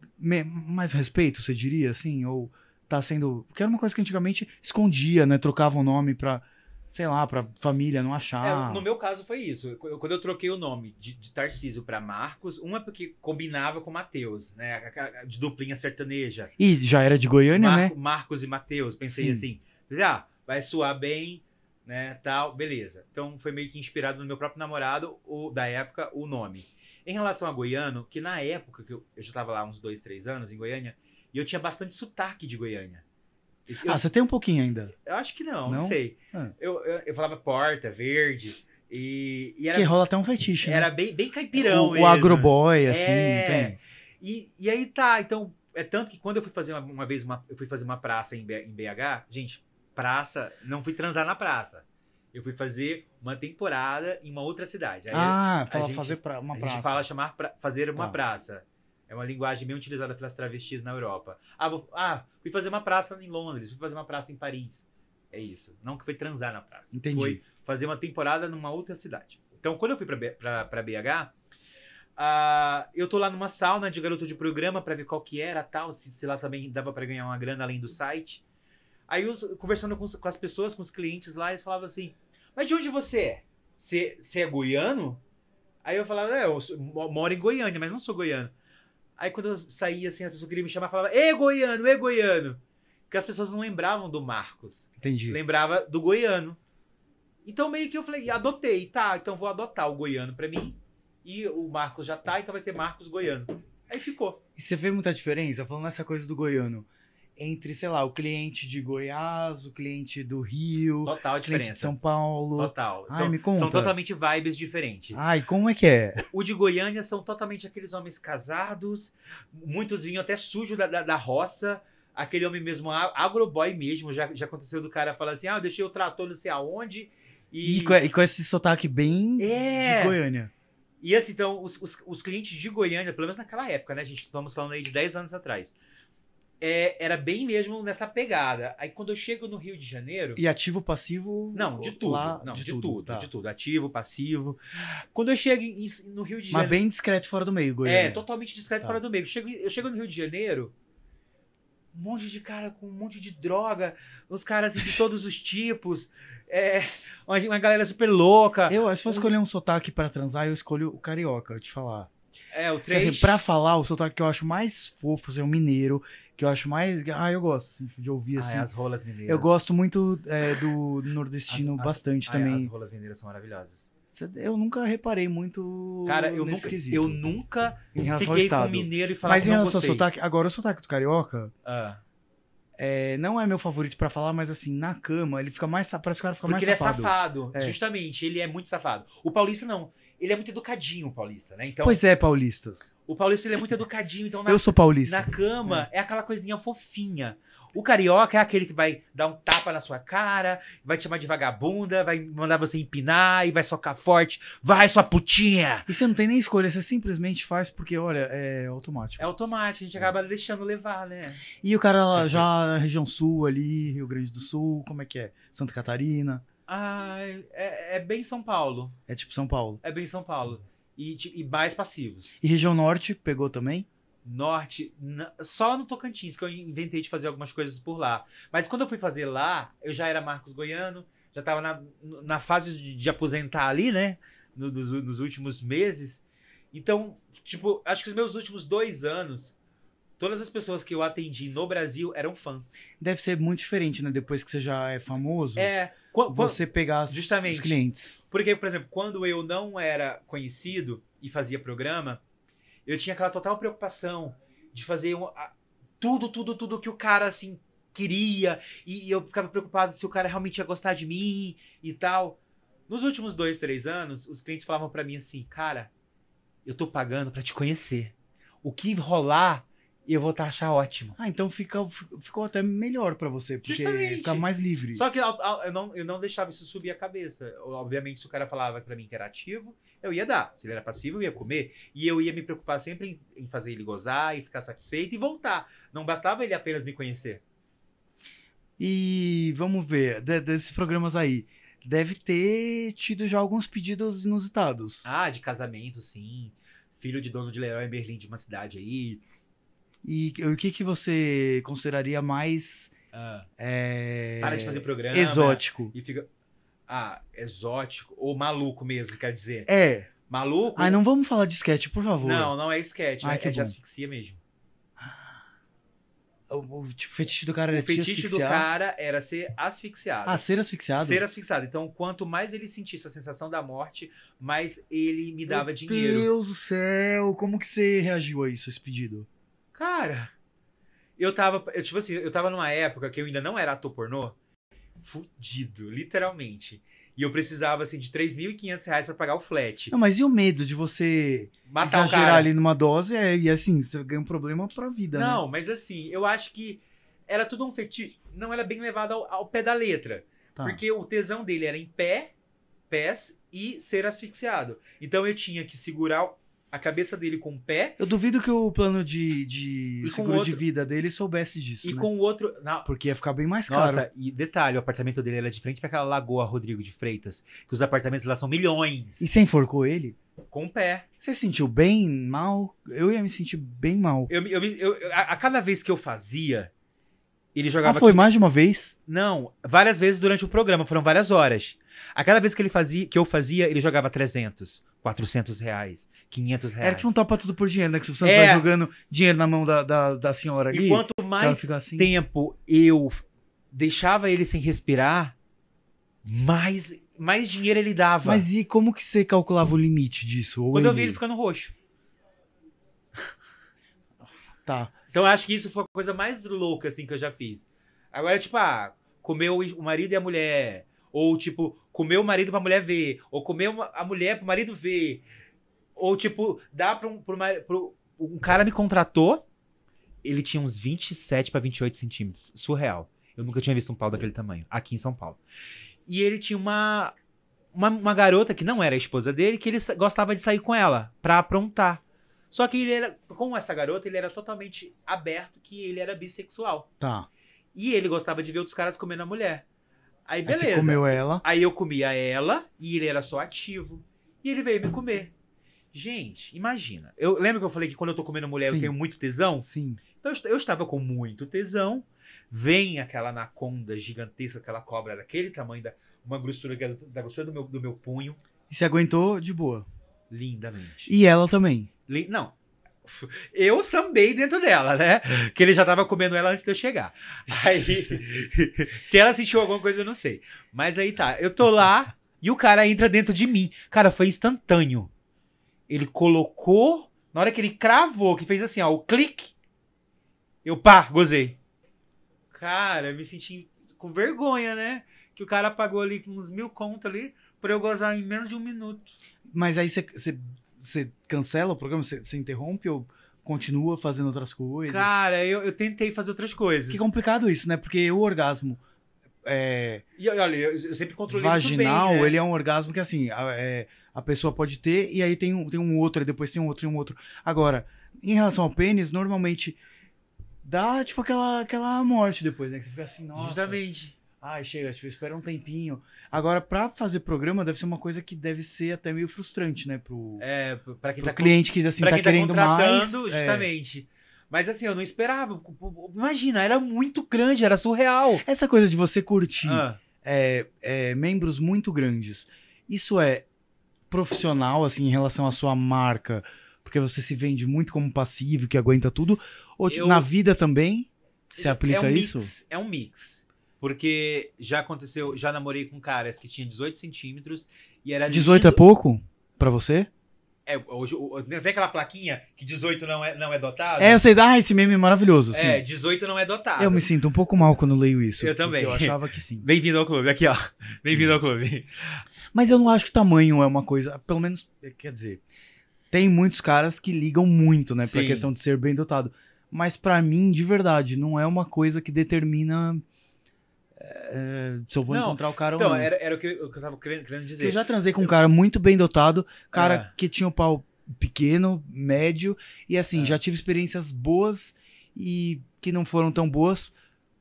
mais respeito, você diria, assim, ou tá sendo. que era uma coisa que antigamente escondia, né? Trocava o nome pra. Sei lá, pra família não achar. É, no meu caso foi isso. Eu, quando eu troquei o nome de, de Tarcísio para Marcos, uma porque combinava com Mateus, né? De duplinha sertaneja. E já era de Goiânia, Mar né? Marcos e Mateus. Pensei Sim. assim. Ah, vai suar bem, né? Tal, beleza. Então foi meio que inspirado no meu próprio namorado, o, da época, o nome. Em relação a goiano, que na época que eu, eu já estava lá uns dois, três anos em Goiânia, e eu tinha bastante sotaque de Goiânia. Eu, ah, você tem um pouquinho ainda? Eu acho que não, não, não sei. Ah. Eu, eu, eu, falava porta, verde. E, e era, que rola até um fetiche. Era né? bem, bem caipirão. O, mesmo. o agroboy, é. assim, é... E, e aí tá, então. É tanto que quando eu fui fazer uma, uma vez uma, eu fui fazer uma praça em, em BH, gente, praça, não fui transar na praça. Eu fui fazer uma temporada em uma outra cidade. Aí ah, fala gente, fazer pra uma praça. A gente fala chamar pra, fazer uma tá. praça. É uma linguagem bem utilizada pelas travestis na Europa. Ah, vou, ah, fui fazer uma praça em Londres, fui fazer uma praça em Paris. É isso. Não que foi transar na praça. Entendi. Foi fazer uma temporada numa outra cidade. Então, quando eu fui para BH, uh, ah, eu tô lá numa sauna de garoto de programa para ver qual que era, tal, se, se lá também dava para ganhar uma grana além do site. Aí eu conversando com, com, as pessoas, com os clientes lá, eles falavam assim: Mas de onde você é? Você é goiano? Aí eu falava: É, eu moro em Goiânia, mas não sou goiano. Aí quando eu saía, assim, as pessoas queriam me chamar, falava, ê, goiano, ê, goiano. Porque as pessoas não lembravam do Marcos. Entendi. Lembrava do goiano. Então meio que eu falei, adotei, tá, então vou adotar o goiano para mim. E o Marcos já tá, então vai ser Marcos Goiano. Aí ficou. E você vê muita diferença, falando essa coisa do goiano entre, sei lá, o cliente de Goiás, o cliente do Rio, total diferença. cliente de São Paulo. Total. Ai, são, me conta. São totalmente vibes diferentes. Ai, como é que é? O de Goiânia são totalmente aqueles homens casados, muitos vinham até sujo da, da, da roça, aquele homem mesmo, agroboy mesmo, já, já aconteceu do cara falar assim, ah, eu deixei o trator não sei aonde. E, e, com, e com esse sotaque bem é. de Goiânia. E assim, então, os, os, os clientes de Goiânia, pelo menos naquela época, né, gente? Estamos falando aí de 10 anos atrás é, era bem mesmo nessa pegada. Aí quando eu chego no Rio de Janeiro. E ativo, passivo? Não, de tudo. Lá, não, de, de tudo, tudo tá. de tudo. Ativo, passivo. Quando eu chego em, no Rio de Janeiro. Mas bem discreto fora do meio, Goiânia. É, totalmente discreto tá. fora do meio. Eu chego, eu chego no Rio de Janeiro, um monte de cara com um monte de droga, uns caras assim, de todos os tipos. É, uma, uma, galera super louca. Eu, se eu escolher um sotaque para transar, eu escolho o carioca, eu te falar. É, o Três... Quer dizer, pra falar, o sotaque que eu acho mais fofo assim, é o mineiro que eu acho mais. Ah, eu gosto assim, de ouvir ah, assim. É, as rolas mineiras. Eu gosto muito é, do nordestino as, bastante também. as rolas mineiras são maravilhosas. Eu nunca reparei muito. Cara, eu nunca. Quesito. Eu nunca em relação ao estado. mineiro e falar Mas em relação ao sotaque, agora o sotaque do carioca. Ah. É, não é meu favorito para falar, mas assim, na cama, ele fica mais. Parece que o cara fica Porque mais safado. Porque ele é safado, é. justamente. Ele é muito safado. O paulista não ele é muito educadinho, o paulista, né? Então, pois é, paulistas. O paulista ele é muito educadinho, então na, Eu sou paulista. Na cama é. é aquela coisinha fofinha. O carioca é aquele que vai dar um tapa na sua cara, vai te chamar de vagabunda, vai mandar você empinar e vai socar forte. Vai, sua putinha! E você não tem nem escolha, você simplesmente faz porque, olha, é automático. É automático, a gente acaba deixando levar, né? E o cara lá, já na região sul ali, Rio Grande do Sul, como é que é? Santa Catarina. Ah, é, é, bem São Paulo. É tipo São Paulo. É bem São Paulo. E, e passivos. E região norte pegou também? Norte, só no Tocantins, que eu inventei de fazer algumas coisas por lá. Mas quando eu fui fazer lá, eu já era Marcos Goiano, já tava na, na fase de, de aposentar ali, né? No, nos, nos últimos meses. Então, tipo, acho que os meus últimos dois anos, todas as pessoas que eu atendi no Brasil eram fãs. Deve ser muito diferente, né? Depois que você já é famoso. É. Quando, você pegar justamente, os clientes. Porque, por exemplo, quando eu não era conhecido e fazia programa, eu tinha aquela total preocupação de fazer um, a, tudo, tudo, tudo que o cara assim queria e, e eu ficava preocupado se o cara realmente ia gostar de mim e tal. Nos últimos dois, três anos, os clientes falavam para mim assim, cara, eu tô pagando para te conhecer. O que rolar e eu vou tá achar ótimo. Ah, então fica, ficou até melhor para você, porque Justamente. fica mais livre. Só que eu, não, eu não deixava isso subir a cabeça. Obviamente, se o cara falava para mim que era ativo, eu ia dar. Se ele era passivo, eu ia comer. E eu ia me preocupar sempre em, fazer ele gozar e ficar satisfeito e voltar. Não bastava ele apenas me conhecer. E vamos ver, de, desses programas aí deve ter tido já alguns pedidos inusitados. Ah, de casamento, sim. Filho de dono de Leroy em Berlim, de uma cidade aí. E o que, que você consideraria mais. Ah, é... Para de fazer programa. Exótico. E fica. Ah, exótico. Ou maluco mesmo, quer dizer. É. Maluco? Ah, não vamos falar de sketch, por favor. Não, não é sketch. Ai é, que é de asfixia mesmo. O, o tipo, fetiche do cara era O fetiche do cara era ser asfixiado. Ah, ser asfixiado? Ser asfixiado. Então, quanto mais ele sentisse a sensação da morte, mais ele me dava Meu dinheiro. Meu Deus do céu! Como que você reagiu a isso, esse pedido? Cara, eu tava. Eu, tipo assim, eu tava numa época que eu ainda não era ator pornô. Fudido, literalmente. E eu precisava, assim, de 3.500 reais pra pagar o flat. Não, mas e o medo de você Matar exagerar ali numa dose é, e, assim, você ganha um problema pra vida, né? Não, né? mas assim, eu acho que era tudo um fetiche. Não era bem levado ao, ao pé da letra. Tá. Porque o tesão dele era em pé, pés e ser asfixiado. Então eu tinha que segurar a cabeça dele com o pé. Eu duvido que o plano de, de seguro outro, de vida dele soubesse disso. E né? com o outro. Não. Porque ia ficar bem mais caro. Nossa, e detalhe: o apartamento dele era de frente para aquela lagoa Rodrigo de Freitas, que os apartamentos lá são milhões. E você enforcou ele? Com o pé. Você sentiu bem, mal? Eu ia me sentir bem mal. Eu, eu, eu, eu a, a cada vez que eu fazia, ele jogava. Ah, foi aqui... mais de uma vez? Não, várias vezes durante o programa, foram várias horas. A cada vez que ele fazia, que eu fazia, ele jogava 300, 400 reais, 500 reais. Era tipo um topa tudo por dinheiro, né? Que se você é... vai jogando dinheiro na mão da, da, da senhora ali. E quanto mais assim... tempo eu deixava ele sem respirar, mais, mais dinheiro ele dava. Mas e como que você calculava o limite disso? Ou Quando ele... eu vi ele ficando roxo. tá. Então eu acho que isso foi a coisa mais louca, assim, que eu já fiz. Agora, tipo, ah, comeu o marido e a mulher. Ou, tipo, comer o marido pra mulher ver, ou comer uma, a mulher pro marido ver. Ou, tipo, dá pra um. um cara me contratou, ele tinha uns 27 para 28 centímetros. Surreal. Eu nunca tinha visto um pau daquele tamanho, aqui em São Paulo. E ele tinha uma, uma, uma garota que não era a esposa dele, que ele gostava de sair com ela, pra aprontar. Só que ele era, com essa garota, ele era totalmente aberto que ele era bissexual. Tá. E ele gostava de ver outros caras comendo a mulher. Aí beleza. Aí você comeu ela. Aí eu comia ela e ele era só ativo. E ele veio me comer. Gente, imagina. Eu lembro que eu falei que quando eu tô comendo mulher Sim. eu tenho muito tesão? Sim. Então eu, eu estava com muito tesão. Vem aquela anaconda gigantesca, aquela cobra daquele tamanho, da, uma grossura é da grossura do meu, do meu punho. E se aguentou de boa. Lindamente. E ela também. não, eu sambei dentro dela, né? É. Que ele já tava comendo ela antes de eu chegar. Aí, se ela sentiu alguma coisa, eu não sei. Mas aí tá, eu tô lá e o cara entra dentro de mim. Cara, foi instantâneo. Ele colocou, na hora que ele cravou, que fez assim, ó, o clique, eu pá, gozei. Cara, me senti com vergonha, né? Que o cara pagou ali uns mil contos ali pra eu gozar em menos de um minuto. Mas aí você você cancela o programa? Você, você interrompe ou continua fazendo outras coisas? Cara, eu, eu tentei fazer outras coisas. Que complicado isso, né? Porque o orgasmo. É, e olha, eu, eu sempre controlei Vaginal, bem, né? ele é um orgasmo que assim, a, é, a pessoa pode ter, e aí tem um, tem um outro, e depois tem um outro e um outro. Agora, em relação ao pênis, normalmente dá tipo aquela, aquela morte depois, né? Que você fica assim, nossa. Justamente. Ai, chega, tipo, espera um tempinho. Agora, para fazer programa, deve ser uma coisa que deve ser até meio frustrante, né? Pro, é, pra quem pro tá cliente que assim, tá quem tá querendo tá mais. É. Justamente. É. Mas assim, eu não esperava. Imagina, era muito grande, era surreal. Essa coisa de você curtir ah. é, é, membros muito grandes, isso é profissional, assim, em relação à sua marca? Porque você se vende muito como passivo, que aguenta tudo? Ou tipo, eu, na vida também? Você é aplica é um isso? Mix, é um mix. Porque já aconteceu, já namorei com caras que tinham 18 centímetros e era. 18 é lindo. é pouco? para você? É, hoje, tem aquela plaquinha que 18 não é, não é dotado? É, eu sei, ah, esse meme é maravilhoso. É, sim. É, 18 não é dotado. Eu me sinto um pouco mal quando leio isso. Eu também. Eu achava que sim. Bem-vindo ao clube, aqui ó. Bem-vindo ao clube. Mas eu não acho que tamanho é uma coisa, pelo menos, quer dizer, tem muitos caras que ligam muito, né, sim. pra questão de ser bem dotado. Mas para mim, de verdade, não é uma coisa que determina eh, se eu vou não, encontrar o cara então, ou não. Então, era, era o, que eu, que eu tava querendo, querendo dizer. Eu já transei com um cara muito bem dotado, cara é. que tinha o um pau pequeno, médio, e assim, é. já tive experiências boas e que não foram tão boas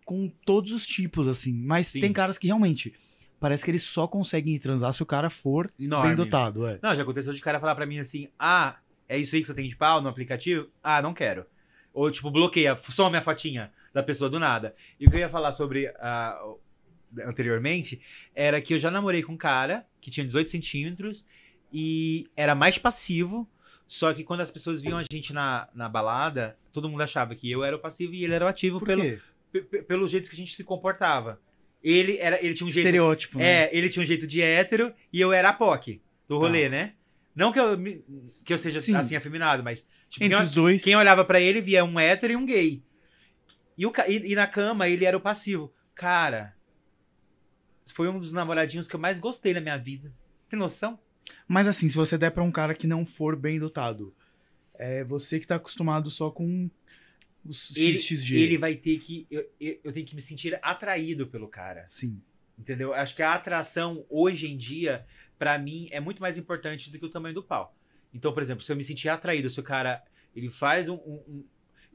com todos os tipos, assim. Mas Sim. tem caras que realmente. Parece que eles só conseguem transar se o cara for Enorme. bem dotado. É. Não, já aconteceu de cara falar para mim assim: ah, é isso aí que você tem de pau no aplicativo? Ah, não quero. Ou, tipo, bloqueia, some a fotinha da pessoa do nada. E o que eu ia falar sobre uh, anteriormente era que eu já namorei com um cara que tinha 18 centímetros e era mais passivo. Só que quando as pessoas viam a gente na, na balada, todo mundo achava que eu era o passivo e ele era o ativo Por pelo, pelo jeito que a gente se comportava. Ele era, ele tinha um jeito. Estereótipo, né? É, ele tinha um jeito de hétero e eu era a POC do tá. rolê, tá. né? Não que eu, que eu seja Sim. assim afeminado, mas tipo, Entre quem, os dois. quem olhava para ele via um hétero e um gay. E, o, e, e, na cama ele era o passivo. Cara, foi um dos namoradinhos que eu mais gostei na minha vida. Tem noção? Mas assim, se você der para um cara que não for bem dotado, é você que tá acostumado só com os ele, XG. Ele vai ter que. Eu, eu, eu tenho que me sentir atraído pelo cara. Sim. Entendeu? Acho que a atração hoje em dia para mim, é muito mais importante do que o tamanho do pau. Então, por exemplo, se eu me sentir atraído, se o cara ele faz um. um,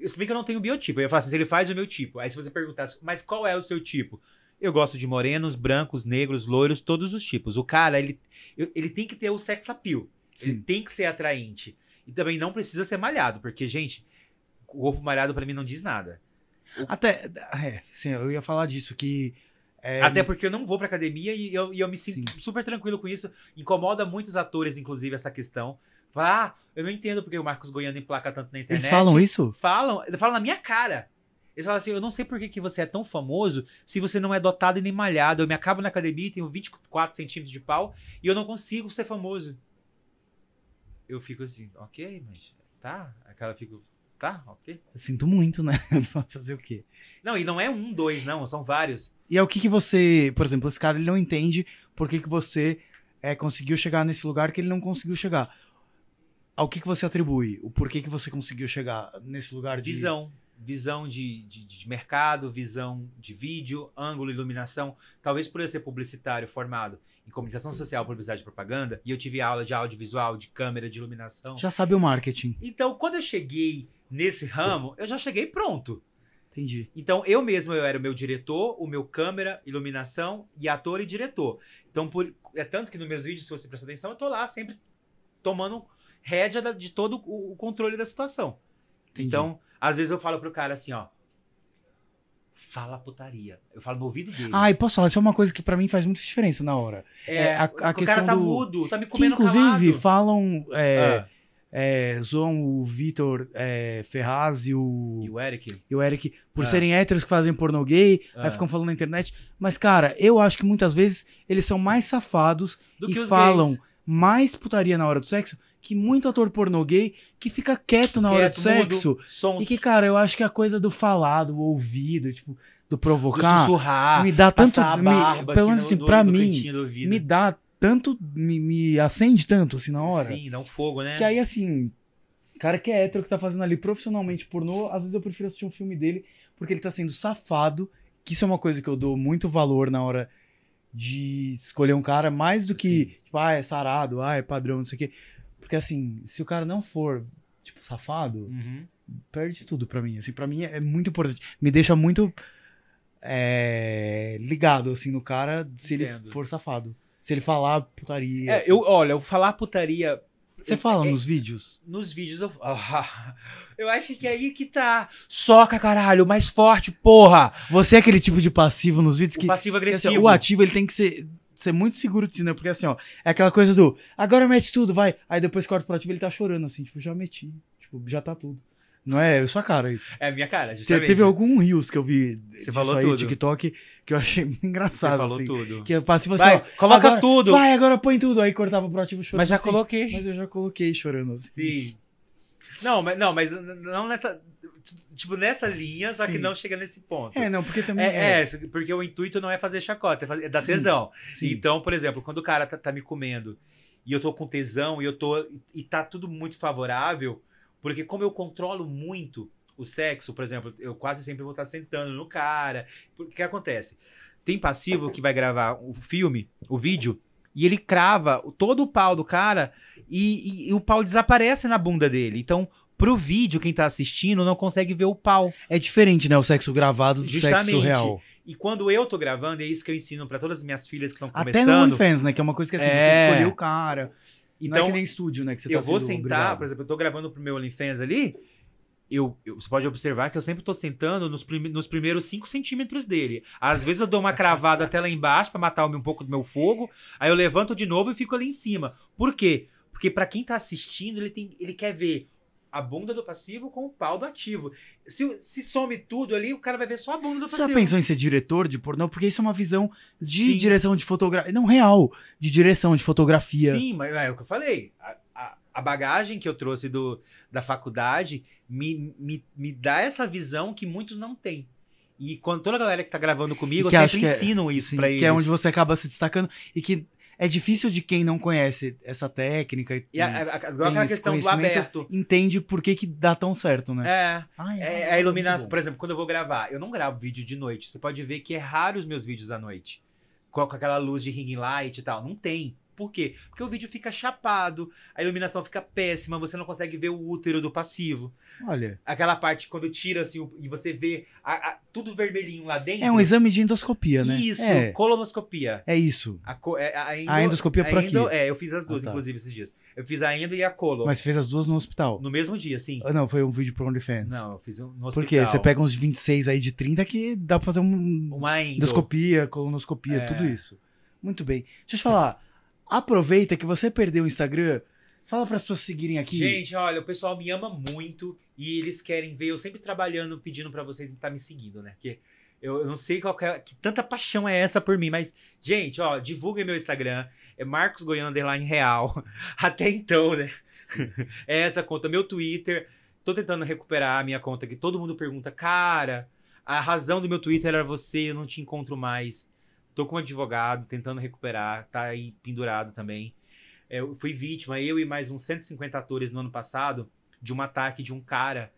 se bem que eu não tenho biotipo, eu ia falar assim, se ele faz o meu tipo. Aí se você perguntasse, mas qual é o seu tipo? Eu gosto de morenos, brancos, negros, loiros, todos os tipos. O cara, ele, ele tem que ter o sex appeal. Sim. Ele tem que ser atraente. E também não precisa ser malhado, porque, gente, o corpo malhado para mim não diz nada. Até. É, sim, eu ia falar disso, que é... Até porque eu não vou pra academia e eu, e eu me sinto Sim. super tranquilo com isso. Incomoda muitos atores, inclusive, essa questão. Ah, eu não entendo porque o Marcos Goiano emplaca tanto na internet. Eles falam isso? Falam, falam na minha cara. Eles falam assim: eu não sei por que, que você é tão famoso se você não é dotado e nem malhado. Eu me acabo na academia, tenho 24 centímetros de pau e eu não consigo ser famoso. Eu fico assim, ok, mas tá. Aquela fica Tá, ok. sinto muito, né? Fazer o quê? Não, e não é um, dois, não, são vários. E é o que, que você, por exemplo, esse cara ele não entende por que, que você é, conseguiu chegar nesse lugar que ele não conseguiu chegar. Ao que, que você atribui? O porquê que você conseguiu chegar nesse lugar de. Visão. Visão de, de, de mercado, visão de vídeo, ângulo, iluminação. Talvez por eu ser publicitário formado em comunicação social, publicidade e propaganda, e eu tive aula de audiovisual, de câmera, de iluminação. Já sabe o marketing. Então, quando eu cheguei nesse ramo, eu já cheguei pronto. Entendi. Então, eu mesmo eu era o meu diretor, o meu câmera, iluminação e ator e diretor. Então, por, é tanto que nos meus vídeos, se você prestar atenção, eu tô lá sempre tomando rédea da, de todo o, o, controle da situação. Entendi. Então, às vezes eu falo pro cara assim, ó, fala putaria. Eu falo no ouvido dele. Ah, e posso falar, isso é uma coisa que para mim faz muita diferença na hora. É, é a, a o questão cara tá do... mudo, tá me comendo que, inclusive, calado. falam... É, ah é, zoam o Vitor é, Ferraz e o. E o Eric. E o Eric, por é. serem héteros que fazem pornô gay, aí ah. ficam falando na internet. Mas, cara, eu acho que muitas vezes eles são mais safados Do e falam gays. mais putaria na hora do sexo que muito ator pornô gay que fica quieto na quieto, hora do sexo. Mudo, e que, cara, eu acho que a coisa do falar, do ouvido, tipo, do provocar, do sussurrar, me dá tanto, me, pelo menos assim, pra mim, me dá tanto me, me, acende tanto assim na hora. Sim, dá um fogo, né? Que aí assim, cara que é hétero que tá fazendo ali profissionalmente pornô, às vezes eu prefiro assistir um filme dele porque ele tá sendo safado, que isso é uma coisa que eu dou muito valor na hora de escolher um cara, mais do que, Sim. tipo, ah, é sarado, ah, é padrão, não sei o quê. Porque assim, se o cara não for, tipo, safado, uhum. perde tudo pra mim. Assim, pra mim é muito importante. Me deixa muito é, ligado, assim, no cara, se Entendo. ele for safado. Se ele falar putaria. É, assim. eu, olha, eu falar putaria. Você fala é, nos vídeos? Nos vídeos eu. Ah, eu acho que é aí que tá. Soca, caralho, mais forte, porra! Você é aquele tipo de passivo nos vídeos o que. Passivo agressivo. Que, assim, o ativo ele tem que ser, ser muito seguro de si, né? Porque assim, ó, é aquela coisa do agora mete tudo, vai. Aí depois corta pro ativo ele tá chorando, assim, tipo, já meti. Tipo, já tá tudo. Não é, é sua cara isso. É a minha cara, Te, teve algum rios que eu vi você falou aí, tudo. TikTok, que eu achei engraçado. Você falou assim, tudo. Que eu passei assim, coloca agora, tudo. Vai, agora põe tudo. Aí cortava o proativo chorando. Mas já assim, coloquei. Mas eu já coloquei chorando assim. Sim. Não, mas não, mas não nessa. Tipo, nessa linha, só Sim. que não chega nesse ponto. É, não, porque também. É, é. é porque o intuito não é fazer chacota, é, fazer, é dar Sim. tesão. Sim. Então, por exemplo, quando o cara tá, tá, me comendo e eu tô com tesão e eu tô. e tá tudo muito favorável porque como eu controlo muito o sexo, por exemplo, eu quase sempre vou estar sentando no cara. Porque o que acontece? Tem passivo que vai gravar o filme, o vídeo, e ele crava todo o pau do cara e, e, e o pau desaparece na bunda dele. Então, pro vídeo, quem tá assistindo não consegue ver o pau. É diferente, né? O sexo gravado do Justamente. sexo real. E quando eu tô gravando, é isso que eu ensino para todas as minhas filhas que estão começando. Até no OnlyFans, né? Que é uma coisa que assim, é... você escolheu o cara. Então, não é que então, nem estúdio, né? Que você eu tá vou sentar, obrigado. por exemplo, eu tô gravando pro meu OnlyFans ali. Eu, eu, você pode observar que eu sempre tô sentando nos, nos primeiros 5 centímetros dele. Às vezes eu dou uma cravada até lá embaixo para matar um pouco do meu fogo, aí eu levanto de novo e fico ali em cima. Por quê? Porque para quem tá assistindo, ele, tem, ele quer ver a bunda do passivo com o pau do ativo. Se, se some tudo ali, o cara vai ver só a bunda do passivo. Você já pensou em ser diretor de pornô? Porque isso é uma visão de Sim. direção de fotografia. Não real, de direção de fotografia. Sim, mas é o que eu falei. A, a, a bagagem que eu trouxe do, da faculdade me, me, me dá essa visão que muitos não têm. E quando toda a galera que tá gravando comigo, que eu sempre é- ensino é, isso sim, pra eles. Que é onde você acaba se destacando e que é difícil de quem não conhece essa técnica e, e a, agora aquela questão do aberto entende por que que dá tão certo, né? É, ai, é, é a iluminação, por exemplo, quando eu vou gravar, eu não gravo vídeo de noite. Você pode ver que é raro os meus vídeos à noite, com aquela luz de ring light e tal, não tem. Por quê? Porque o vídeo fica chapado, a iluminação fica péssima, você não consegue ver o útero do passivo. Olha. Aquela parte quando tira assim e você vê a, a, tudo vermelhinho lá dentro. É um exame de endoscopia, né? Isso, é. colonoscopia. É isso. A, é, a endo, endoscopia por endo, aqui. É, eu fiz as ah, duas, ah, tá. inclusive, esses dias. Eu fiz a endo e a colo. Mas fez as duas no hospital? No mesmo dia, sim. Ah, não, foi um vídeo pro OnlyFans. Não, eu fiz um, no hospital. Por quê? Você pega uns 26 aí de 30 que dá pra fazer um, uma endo. endoscopia, colonoscopia, é. tudo isso. Muito bem. Deixa eu te falar. Aproveita que você perdeu o Instagram. Fala para as pessoas seguirem aqui. Gente, olha, o pessoal me ama muito e eles querem ver eu sempre trabalhando, pedindo para vocês estar tá me seguindo, né? Porque eu, eu não sei qual que, é, que, tanta paixão é essa por mim, mas gente, ó, divulguem meu Instagram, é Marcos Goiano underline real. Até então, né? é essa conta, meu Twitter. Tô tentando recuperar a minha conta que todo mundo pergunta, cara, a razão do meu Twitter era você, eu não te encontro mais. Tô com um advogado tentando recuperar, tá aí pendurado também. É, eu fui vítima, eu e mais uns 150 atores no ano passado, de um ataque de um cara,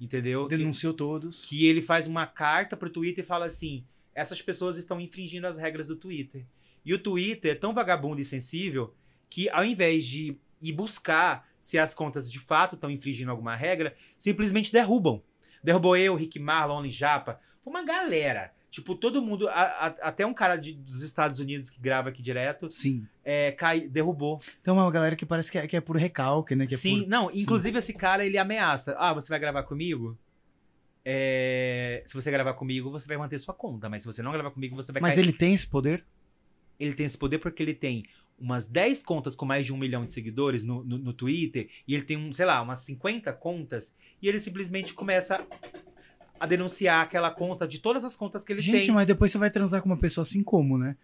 entendeu? Denunciou que, todos. Que ele faz uma carta pro Twitter e fala assim: essas pessoas estão infringindo as regras do Twitter. E o Twitter é tão vagabundo e sensível que, ao invés de ir buscar se as contas de fato estão infringindo alguma regra, simplesmente derrubam. Derrubou eu, Rick Marlon, Japa, uma galera. Tipo, todo mundo, a, a, até um cara de, dos Estados Unidos que grava aqui direto. Sim. É, cai, derrubou. Então, uma galera que parece que é, que é por recalque, né? É sim, por... não. Inclusive, sim. esse cara, ele ameaça. Ah, você vai gravar comigo? É, se você gravar comigo, você vai manter sua conta. Mas se você não gravar comigo, você vai Mas cair. ele tem esse poder? Ele tem esse poder porque ele tem umas 10 contas com mais de um milhão de seguidores no, no, no Twitter. E ele tem, um, sei lá, umas 50 contas. E ele simplesmente começa a denunciar aquela conta de todas as contas que ele Gente, tem. Gente, mas depois você vai transar com uma pessoa assim como, né?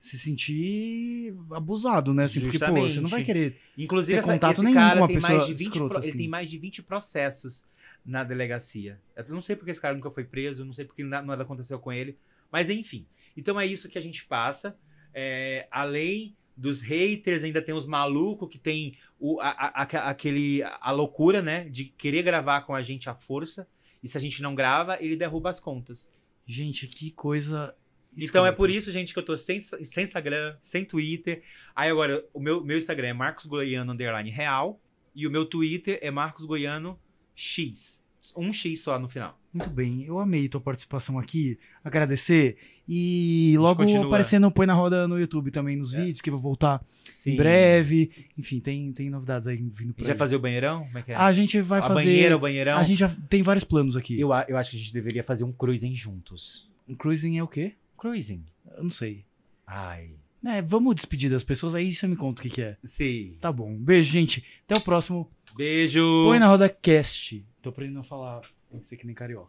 Se sentir abusado, né? Assim, porque, pô, você não vai querer. Inclusive, ter essa, contato esse nenhum cara com uma tem mais, de 20 escrota, pro, assim. ele tem mais de 20 processos na delegacia. Eu não sei porque esse cara nunca foi preso, não sei porque nada aconteceu com ele. Mas enfim. Então é isso que a gente passa. É, além dos haters, ainda tem os malucos que tem o, a, a, aquele, a loucura, né? De querer gravar com a gente à força. E se a gente não grava, ele derruba as contas. Gente, que coisa. Então é por isso, gente, que eu tô sem, sem Instagram, sem Twitter. Aí agora, o meu, meu Instagram é Marcos Goiano Underline Real. E o meu Twitter é Marcos Goiano X. Um X só no final. Muito bem, eu amei tua participação aqui. Agradecer e logo aparecendo o Põe na Roda no YouTube também, nos é. vídeos, que eu vou voltar Sim. em breve. Enfim, tem, tem novidades aí vindo pra A gente vai fazer o banheirão? Como é que é? A gente vai a fazer. Banheira, o banheirão? A gente já tem vários planos aqui. Eu, eu acho que a gente deveria fazer um cruising juntos. Um cruising é o quê? Cruising. Eu não sei. Ai. É, vamos despedir das pessoas, aí você me conta o que, que é. Sim. Tá bom. Beijo, gente. Até o próximo. Beijo. Põe na Roda Cast. Tô aprendendo a falar. Tem que ser que nem carioca.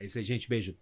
É isso aí, gente. Beijo.